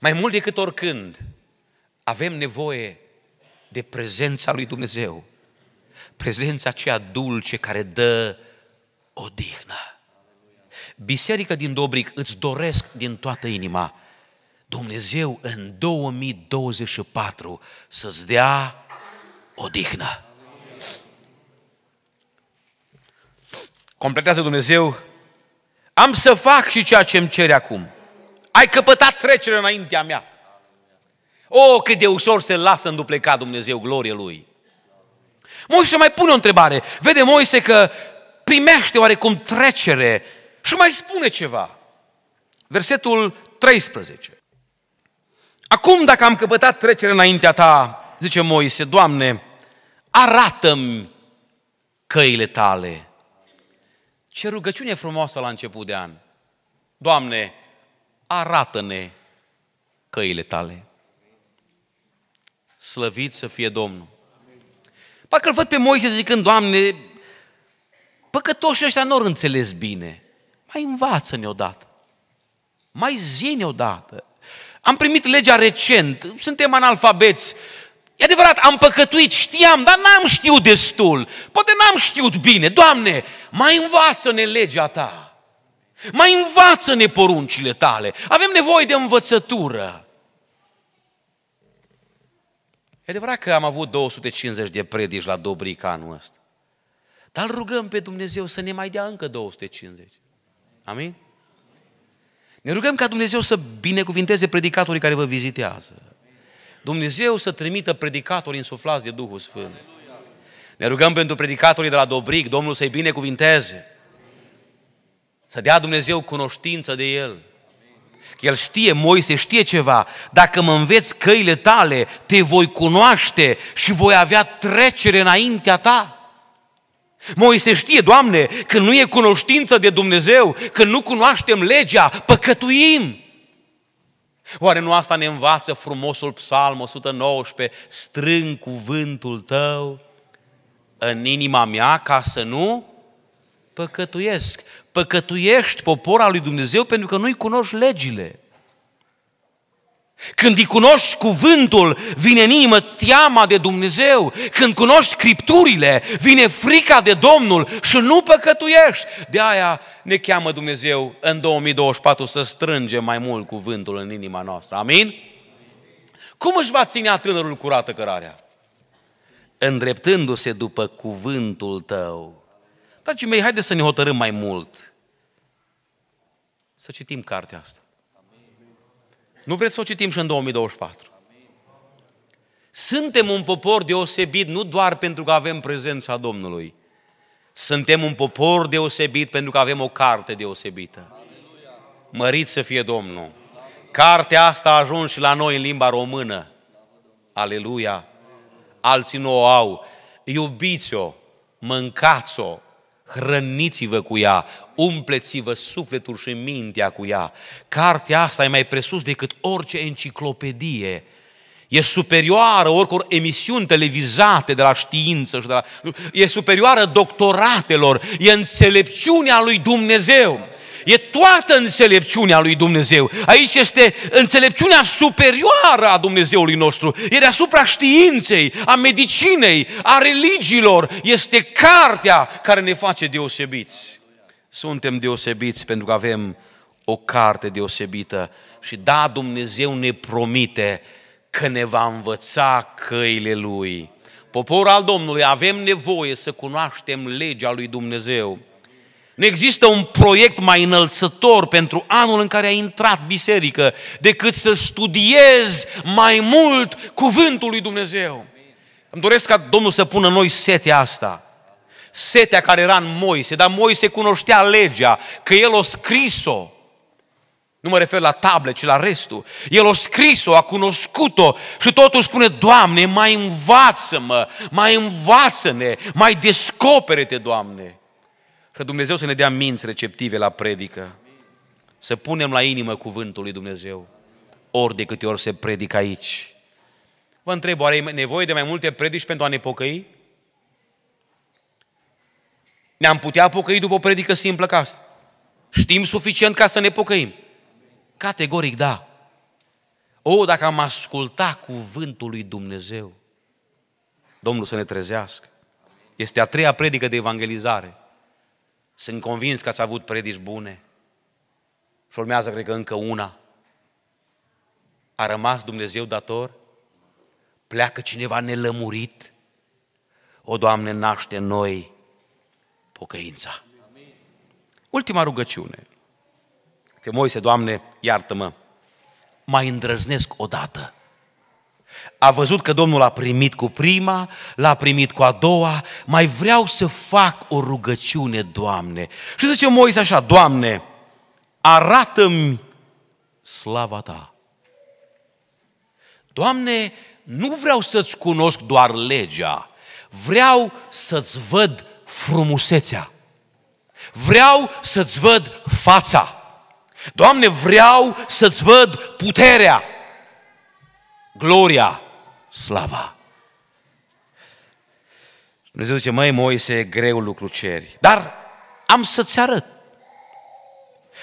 mai mult decât oricând, avem nevoie de prezența lui Dumnezeu. Prezența aceea dulce care dă odihnă. Biserică din Dobric, îți doresc din toată inima Dumnezeu în 2024 să-ți dea odihnă. Completează Dumnezeu, am să fac și ceea ce îmi cere acum. Ai căpătat trecerea înaintea mea. O, oh, cât de ușor se lasă îndupleca Dumnezeu, glorie Lui. Moise mai pune o întrebare. Vede Moise că primește oarecum trecere și mai spune ceva. Versetul 13. Acum, dacă am căpătat trecere înaintea ta, zice Moise, Doamne, arată-mi căile tale. Ce rugăciune frumoasă la început de an. Doamne, arată-ne căile tale. Slăvit să fie Domnul. Parcă îl văd pe Moise zicând, Doamne, păcătoșii ăștia nu au înțeles bine. Mai învață-ne odată. Mai zi-ne odată. Am primit legea recent, suntem analfabeți. E adevărat, am păcătuit, știam, dar n-am știut destul. Poate n-am știut bine. Doamne, mai învață-ne legea Ta. Mai învață-ne poruncile Tale. Avem nevoie de învățătură. E adevărat că am avut 250 de predici la Dobrica anul ăsta. Dar rugăm pe Dumnezeu să ne mai dea încă 250. Amin? Ne rugăm ca Dumnezeu să binecuvinteze predicatorii care vă vizitează. Dumnezeu să trimită predicatorii însuflați de Duhul Sfânt. Ne rugăm pentru predicatorii de la Dobric, Domnul să-i binecuvinteze. Să dea Dumnezeu cunoștință de El. El știe, Moise știe ceva. Dacă mă înveți căile tale, te voi cunoaște și voi avea trecere înaintea ta. Moise știe, Doamne, că nu e cunoștință de Dumnezeu, că nu cunoaștem legea, păcătuim. Oare nu asta ne învață frumosul psalm 119, strâng cuvântul tău în inima mea ca să nu păcătuiesc. Păcătuiești poporul lui Dumnezeu pentru că nu-i cunoști legile. Când îi cunoști cuvântul, vine în inimă teama de Dumnezeu. Când cunoști scripturile, vine frica de Domnul și nu păcătuiești. De aia ne cheamă Dumnezeu în 2024 să strângem mai mult cuvântul în inima noastră. Amin? Cum își va ține tânărul curată cărarea? Îndreptându-se după cuvântul tău. Dragii mei, haideți să ne hotărâm mai mult. Să citim cartea asta. Nu vreți să o citim și în 2024. Suntem un popor deosebit nu doar pentru că avem prezența Domnului. Suntem un popor deosebit pentru că avem o carte deosebită. Mărit să fie Domnul. Cartea asta a ajuns și la noi în limba română. Aleluia! Alții nu o au. Iubiți-o, mâncați-o, hrăniți-vă cu ea, umpleți-vă sufletul și mintea cu ea. Cartea asta e mai presus decât orice enciclopedie. E superioară oricor emisiuni televizate de la știință și de la... E superioară doctoratelor, e înțelepciunea lui Dumnezeu e toată înțelepciunea lui Dumnezeu. Aici este înțelepciunea superioară a Dumnezeului nostru. E deasupra științei, a medicinei, a religiilor. Este cartea care ne face deosebiți. Suntem deosebiți pentru că avem o carte deosebită și da, Dumnezeu ne promite că ne va învăța căile Lui. Popor al Domnului, avem nevoie să cunoaștem legea lui Dumnezeu. Nu există un proiect mai înălțător pentru anul în care ai intrat biserică decât să studiezi mai mult cuvântul lui Dumnezeu. Îmi doresc ca Domnul să pună noi setea asta. Setea care era în Moise, dar Moise cunoștea legea, că el o scris-o. Nu mă refer la table, ci la restul. El o scris-o, a cunoscut-o și totul spune, Doamne, mai învață-mă, mai învață-ne, mai descopere-te, Doamne. Că Dumnezeu să ne dea minți receptive la predică. Să punem la inimă cuvântul lui Dumnezeu. Ori de câte ori se predică aici. Vă întreb, oare e nevoie de mai multe predici pentru a ne pocăi? Ne-am putea pocăi după o predică simplă ca asta. Știm suficient ca să ne pocăim. Categoric, da. O, dacă am ascultat cuvântul lui Dumnezeu, Domnul să ne trezească. Este a treia predică de evangelizare. Sunt convins că ați avut predici bune. Și urmează, cred că, încă una. A rămas Dumnezeu dator? Pleacă cineva nelămurit? O, Doamne, naște noi pocăința. Amin. Ultima rugăciune. Te Moise, Doamne, iartă-mă, mai îndrăznesc odată a văzut că Domnul a primit cu prima, l-a primit cu a doua, mai vreau să fac o rugăciune, Doamne. Și zice Moise așa, Doamne, arată-mi slava Ta. Doamne, nu vreau să-ți cunosc doar legea, vreau să-ți văd frumusețea. Vreau să-ți văd fața. Doamne, vreau să-ți văd puterea gloria, slava. Dumnezeu zice, măi Moise, e greu lucru ceri, dar am să-ți arăt.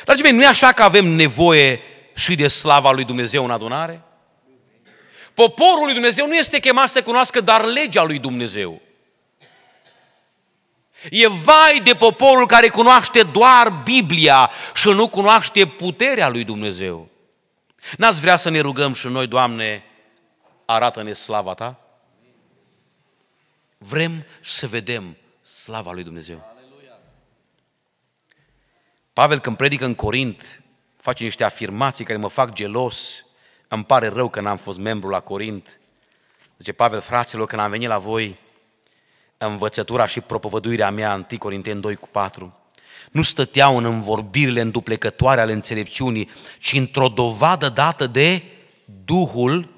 Dragii mei, nu e așa că avem nevoie și de slava lui Dumnezeu în adunare? Poporul lui Dumnezeu nu este chemat să cunoască dar legea lui Dumnezeu. E vai de poporul care cunoaște doar Biblia și nu cunoaște puterea lui Dumnezeu. N-ați vrea să ne rugăm și noi, Doamne, arată-ne slava ta? Vrem să vedem slava lui Dumnezeu. Pavel când predică în Corint, face niște afirmații care mă fac gelos. Îmi pare rău că n-am fost membru la Corint. Zice Pavel, fraților, când am venit la voi, învățătura și propovăduirea mea, 1 Corinteni 2 cu 4, nu stăteau în învorbirile înduplecătoare ale înțelepciunii, ci într-o dovadă dată de Duhul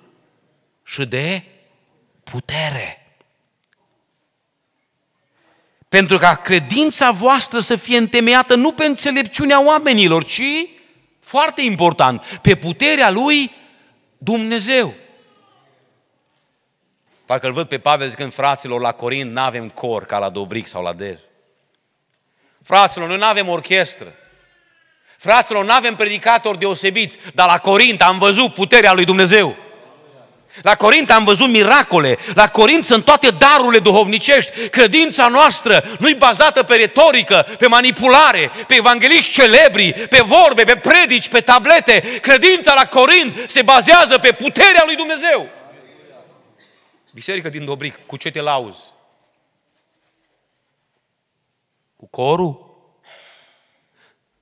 și de putere. Pentru ca credința voastră să fie întemeiată nu pe înțelepciunea oamenilor, ci, foarte important, pe puterea lui Dumnezeu. Parcă îl văd pe Pavel zicând fraților la Corint, nu avem cor ca la Dobric sau la Der. Fraților, noi nu avem orchestră. Fraților, nu avem predicatori deosebiți, dar la Corint am văzut puterea lui Dumnezeu. La Corint am văzut miracole, la Corint sunt toate darurile duhovnicești. Credința noastră nu-i bazată pe retorică, pe manipulare, pe evangeliști celebri, pe vorbe, pe predici, pe tablete. Credința la Corint se bazează pe puterea lui Dumnezeu. Biserică din Dobric, cu ce te lauzi? Cu corul?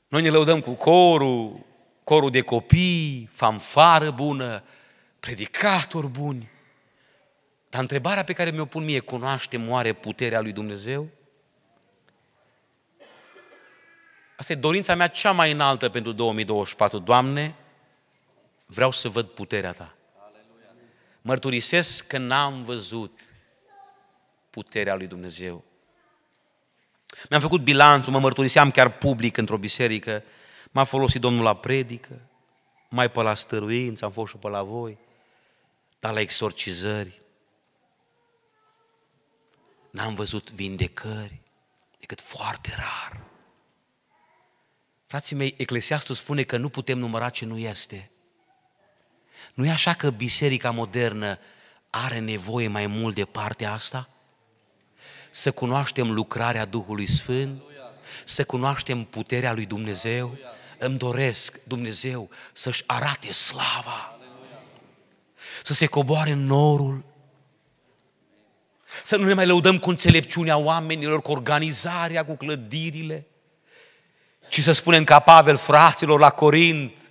Noi ne lăudăm cu corul, corul de copii, fanfară bună, predicatori buni. Dar întrebarea pe care mi-o pun mie, cunoaște moare puterea lui Dumnezeu? Asta e dorința mea cea mai înaltă pentru 2024. Doamne, vreau să văd puterea Ta. Mărturisesc că n-am văzut puterea lui Dumnezeu. Mi-am făcut bilanțul, mă mărturiseam chiar public într-o biserică, m-a folosit Domnul la predică, mai pe la stăruință, am fost și pe la voi dar la exorcizări. N-am văzut vindecări decât foarte rar. Frații mei, Eclesiastul spune că nu putem număra ce nu este. Nu e așa că biserica modernă are nevoie mai mult de partea asta? Să cunoaștem lucrarea Duhului Sfânt, să cunoaștem puterea lui Dumnezeu. Îmi doresc Dumnezeu să-și arate slava să se coboare în norul. Să nu ne mai lăudăm cu înțelepciunea oamenilor, cu organizarea, cu clădirile, ci să spunem ca Pavel fraților la Corint,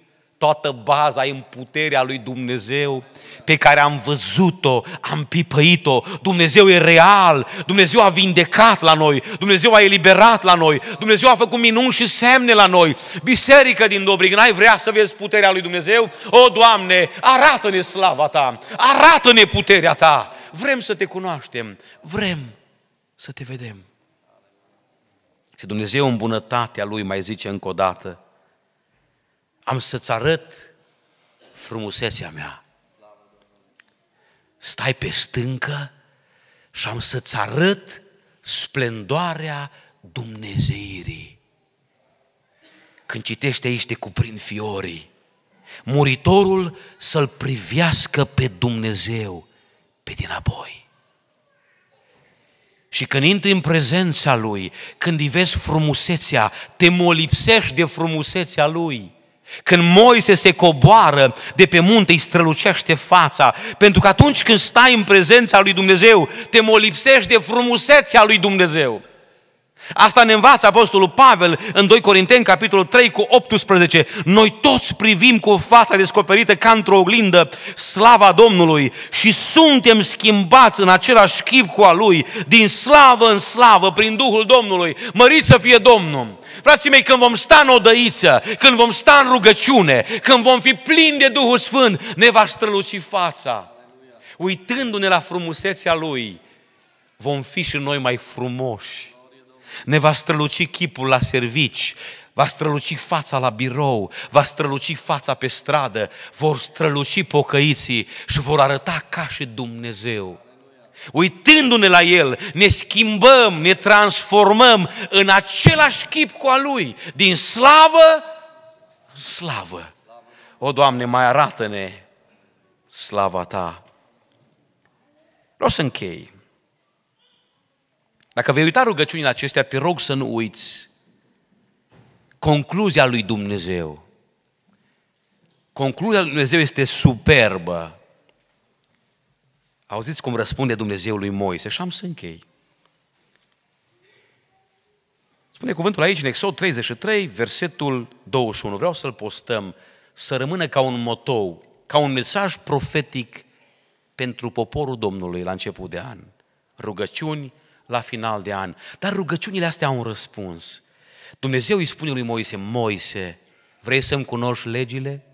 toată baza în puterea lui Dumnezeu pe care am văzut-o, am pipăit-o. Dumnezeu e real, Dumnezeu a vindecat la noi, Dumnezeu a eliberat la noi, Dumnezeu a făcut minuni și semne la noi. Biserică din Dobrig, n-ai vrea să vezi puterea lui Dumnezeu? O, Doamne, arată-ne slava Ta, arată-ne puterea Ta. Vrem să te cunoaștem, vrem să te vedem. Și Dumnezeu în bunătatea Lui mai zice încă o dată, am să-ți arăt frumusețea mea. Stai pe stâncă și am să-ți arăt splendoarea Dumnezeirii. Când citește aici te cuprind fiorii. Muritorul să-L privească pe Dumnezeu pe dinapoi. Și când intri în prezența Lui, când îi vezi frumusețea, te molipsești de frumusețea Lui. Când Moise se coboară de pe munte, îi strălucește fața. Pentru că atunci când stai în prezența lui Dumnezeu, te molipsești de frumusețea lui Dumnezeu. Asta ne învață Apostolul Pavel în 2 Corinteni, capitolul 3, cu 18. Noi toți privim cu fața descoperită ca într-o oglindă slava Domnului și suntem schimbați în același chip cu a Lui, din slavă în slavă, prin Duhul Domnului. Măriți să fie Domnul! Frații mei, când vom sta în odăiță, când vom sta în rugăciune, când vom fi plini de Duhul Sfânt, ne va străluci fața. Uitându-ne la frumusețea Lui, vom fi și noi mai frumoși ne va străluci chipul la servici, va străluci fața la birou, va străluci fața pe stradă, vor străluci pocăiții și vor arăta ca și Dumnezeu. Uitându-ne la El, ne schimbăm, ne transformăm în același chip cu a Lui, din slavă în slavă. O, Doamne, mai arată-ne slava Ta. Vreau să închei dacă vei uita rugăciunile acestea, te rog să nu uiți concluzia lui Dumnezeu. Concluzia lui Dumnezeu este superbă. Auziți cum răspunde Dumnezeu lui Moise și am să închei. Spune cuvântul aici în Exod 33, versetul 21. Vreau să-l postăm, să rămână ca un motou, ca un mesaj profetic pentru poporul Domnului la început de an. Rugăciuni la final de an. Dar rugăciunile astea au un răspuns. Dumnezeu îi spune lui Moise, Moise, vrei să-mi cunoști legile?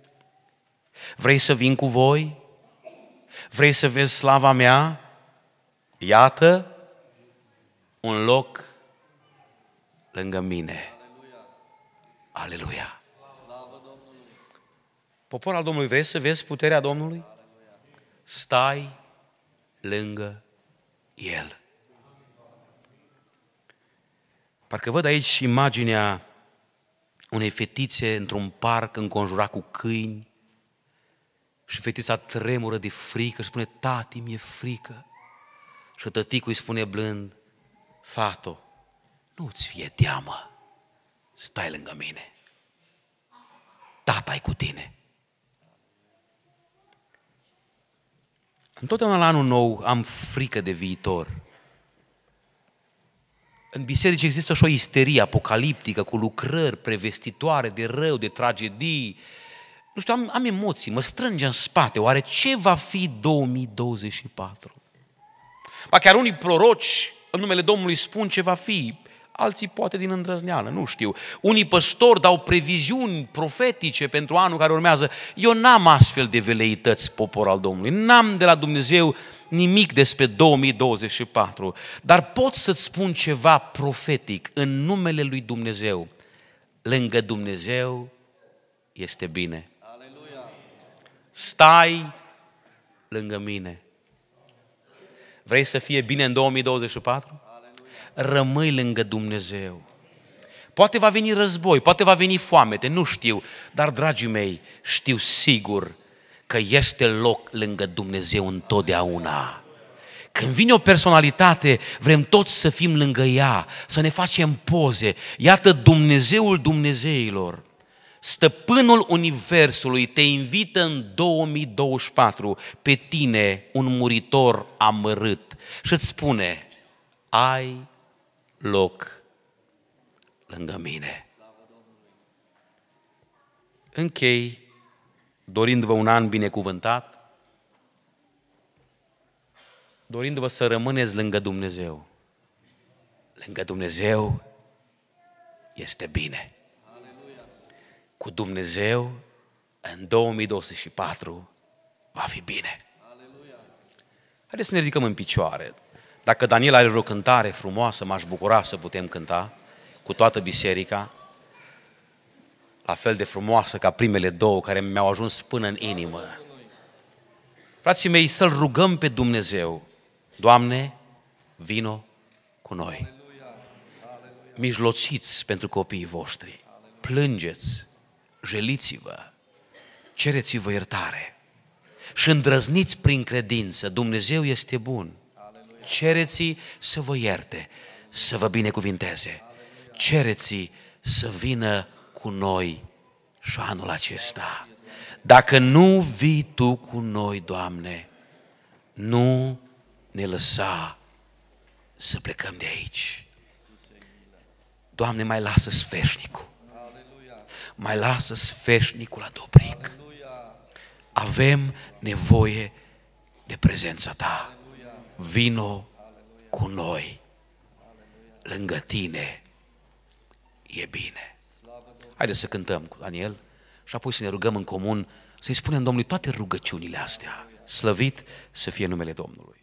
Vrei să vin cu voi? Vrei să vezi slava mea? Iată un loc lângă mine. Aleluia! Popor al Domnului, vrei să vezi puterea Domnului? Stai lângă El. Parcă văd aici imaginea unei fetițe într-un parc înconjurat cu câini și fetița tremură de frică și spune, tati, mi-e frică. Și tăticul îi spune blând, fato, nu-ți fie teamă, stai lângă mine. tata e cu tine. Întotdeauna la anul nou am frică de viitor. În biserici există și o isterie apocaliptică cu lucrări prevestitoare de rău, de tragedii. Nu știu, am, am emoții, mă strânge în spate. Oare ce va fi 2024? Ba chiar unii proroci în numele Domnului spun ce va fi alții poate din îndrăzneală, nu știu. Unii păstori dau previziuni profetice pentru anul care urmează. Eu n-am astfel de veleități, popor al Domnului. N-am de la Dumnezeu nimic despre 2024, dar pot să-ți spun ceva profetic în numele lui Dumnezeu. Lângă Dumnezeu este bine. Stai lângă mine. Vrei să fie bine în 2024? rămâi lângă Dumnezeu. Poate va veni război, poate va veni foamete, nu știu, dar, dragii mei, știu sigur că este loc lângă Dumnezeu întotdeauna. Când vine o personalitate, vrem toți să fim lângă ea, să ne facem poze. Iată Dumnezeul Dumnezeilor. Stăpânul Universului te invită în 2024 pe tine, un muritor amărât, și îți spune, ai loc lângă mine. Închei dorindu-vă un an binecuvântat, dorindu-vă să rămâneți lângă Dumnezeu. Lângă Dumnezeu este bine. Cu Dumnezeu în 2024 va fi bine. Haideți să ne ridicăm în picioare. Dacă Daniel are vreo cântare frumoasă, m-aș bucura să putem cânta cu toată biserica, la fel de frumoasă ca primele două care mi-au ajuns până în inimă. Frații mei, să-L rugăm pe Dumnezeu, Doamne, vino cu noi. Mijlociți pentru copiii voștri, plângeți, jeliți-vă, cereți-vă iertare și îndrăzniți prin credință, Dumnezeu este bun cereți să vă ierte, să vă binecuvinteze. cereți să vină cu noi și anul acesta. Dacă nu vii Tu cu noi, Doamne, nu ne lăsa să plecăm de aici. Doamne, mai lasă sfeșnicul. Mai lasă sfeșnicul la dobric. Avem nevoie de prezența Ta vino cu noi, lângă tine e bine. Haideți să cântăm cu Daniel și apoi să ne rugăm în comun, să-i spunem Domnului toate rugăciunile astea. Slăvit să fie numele Domnului.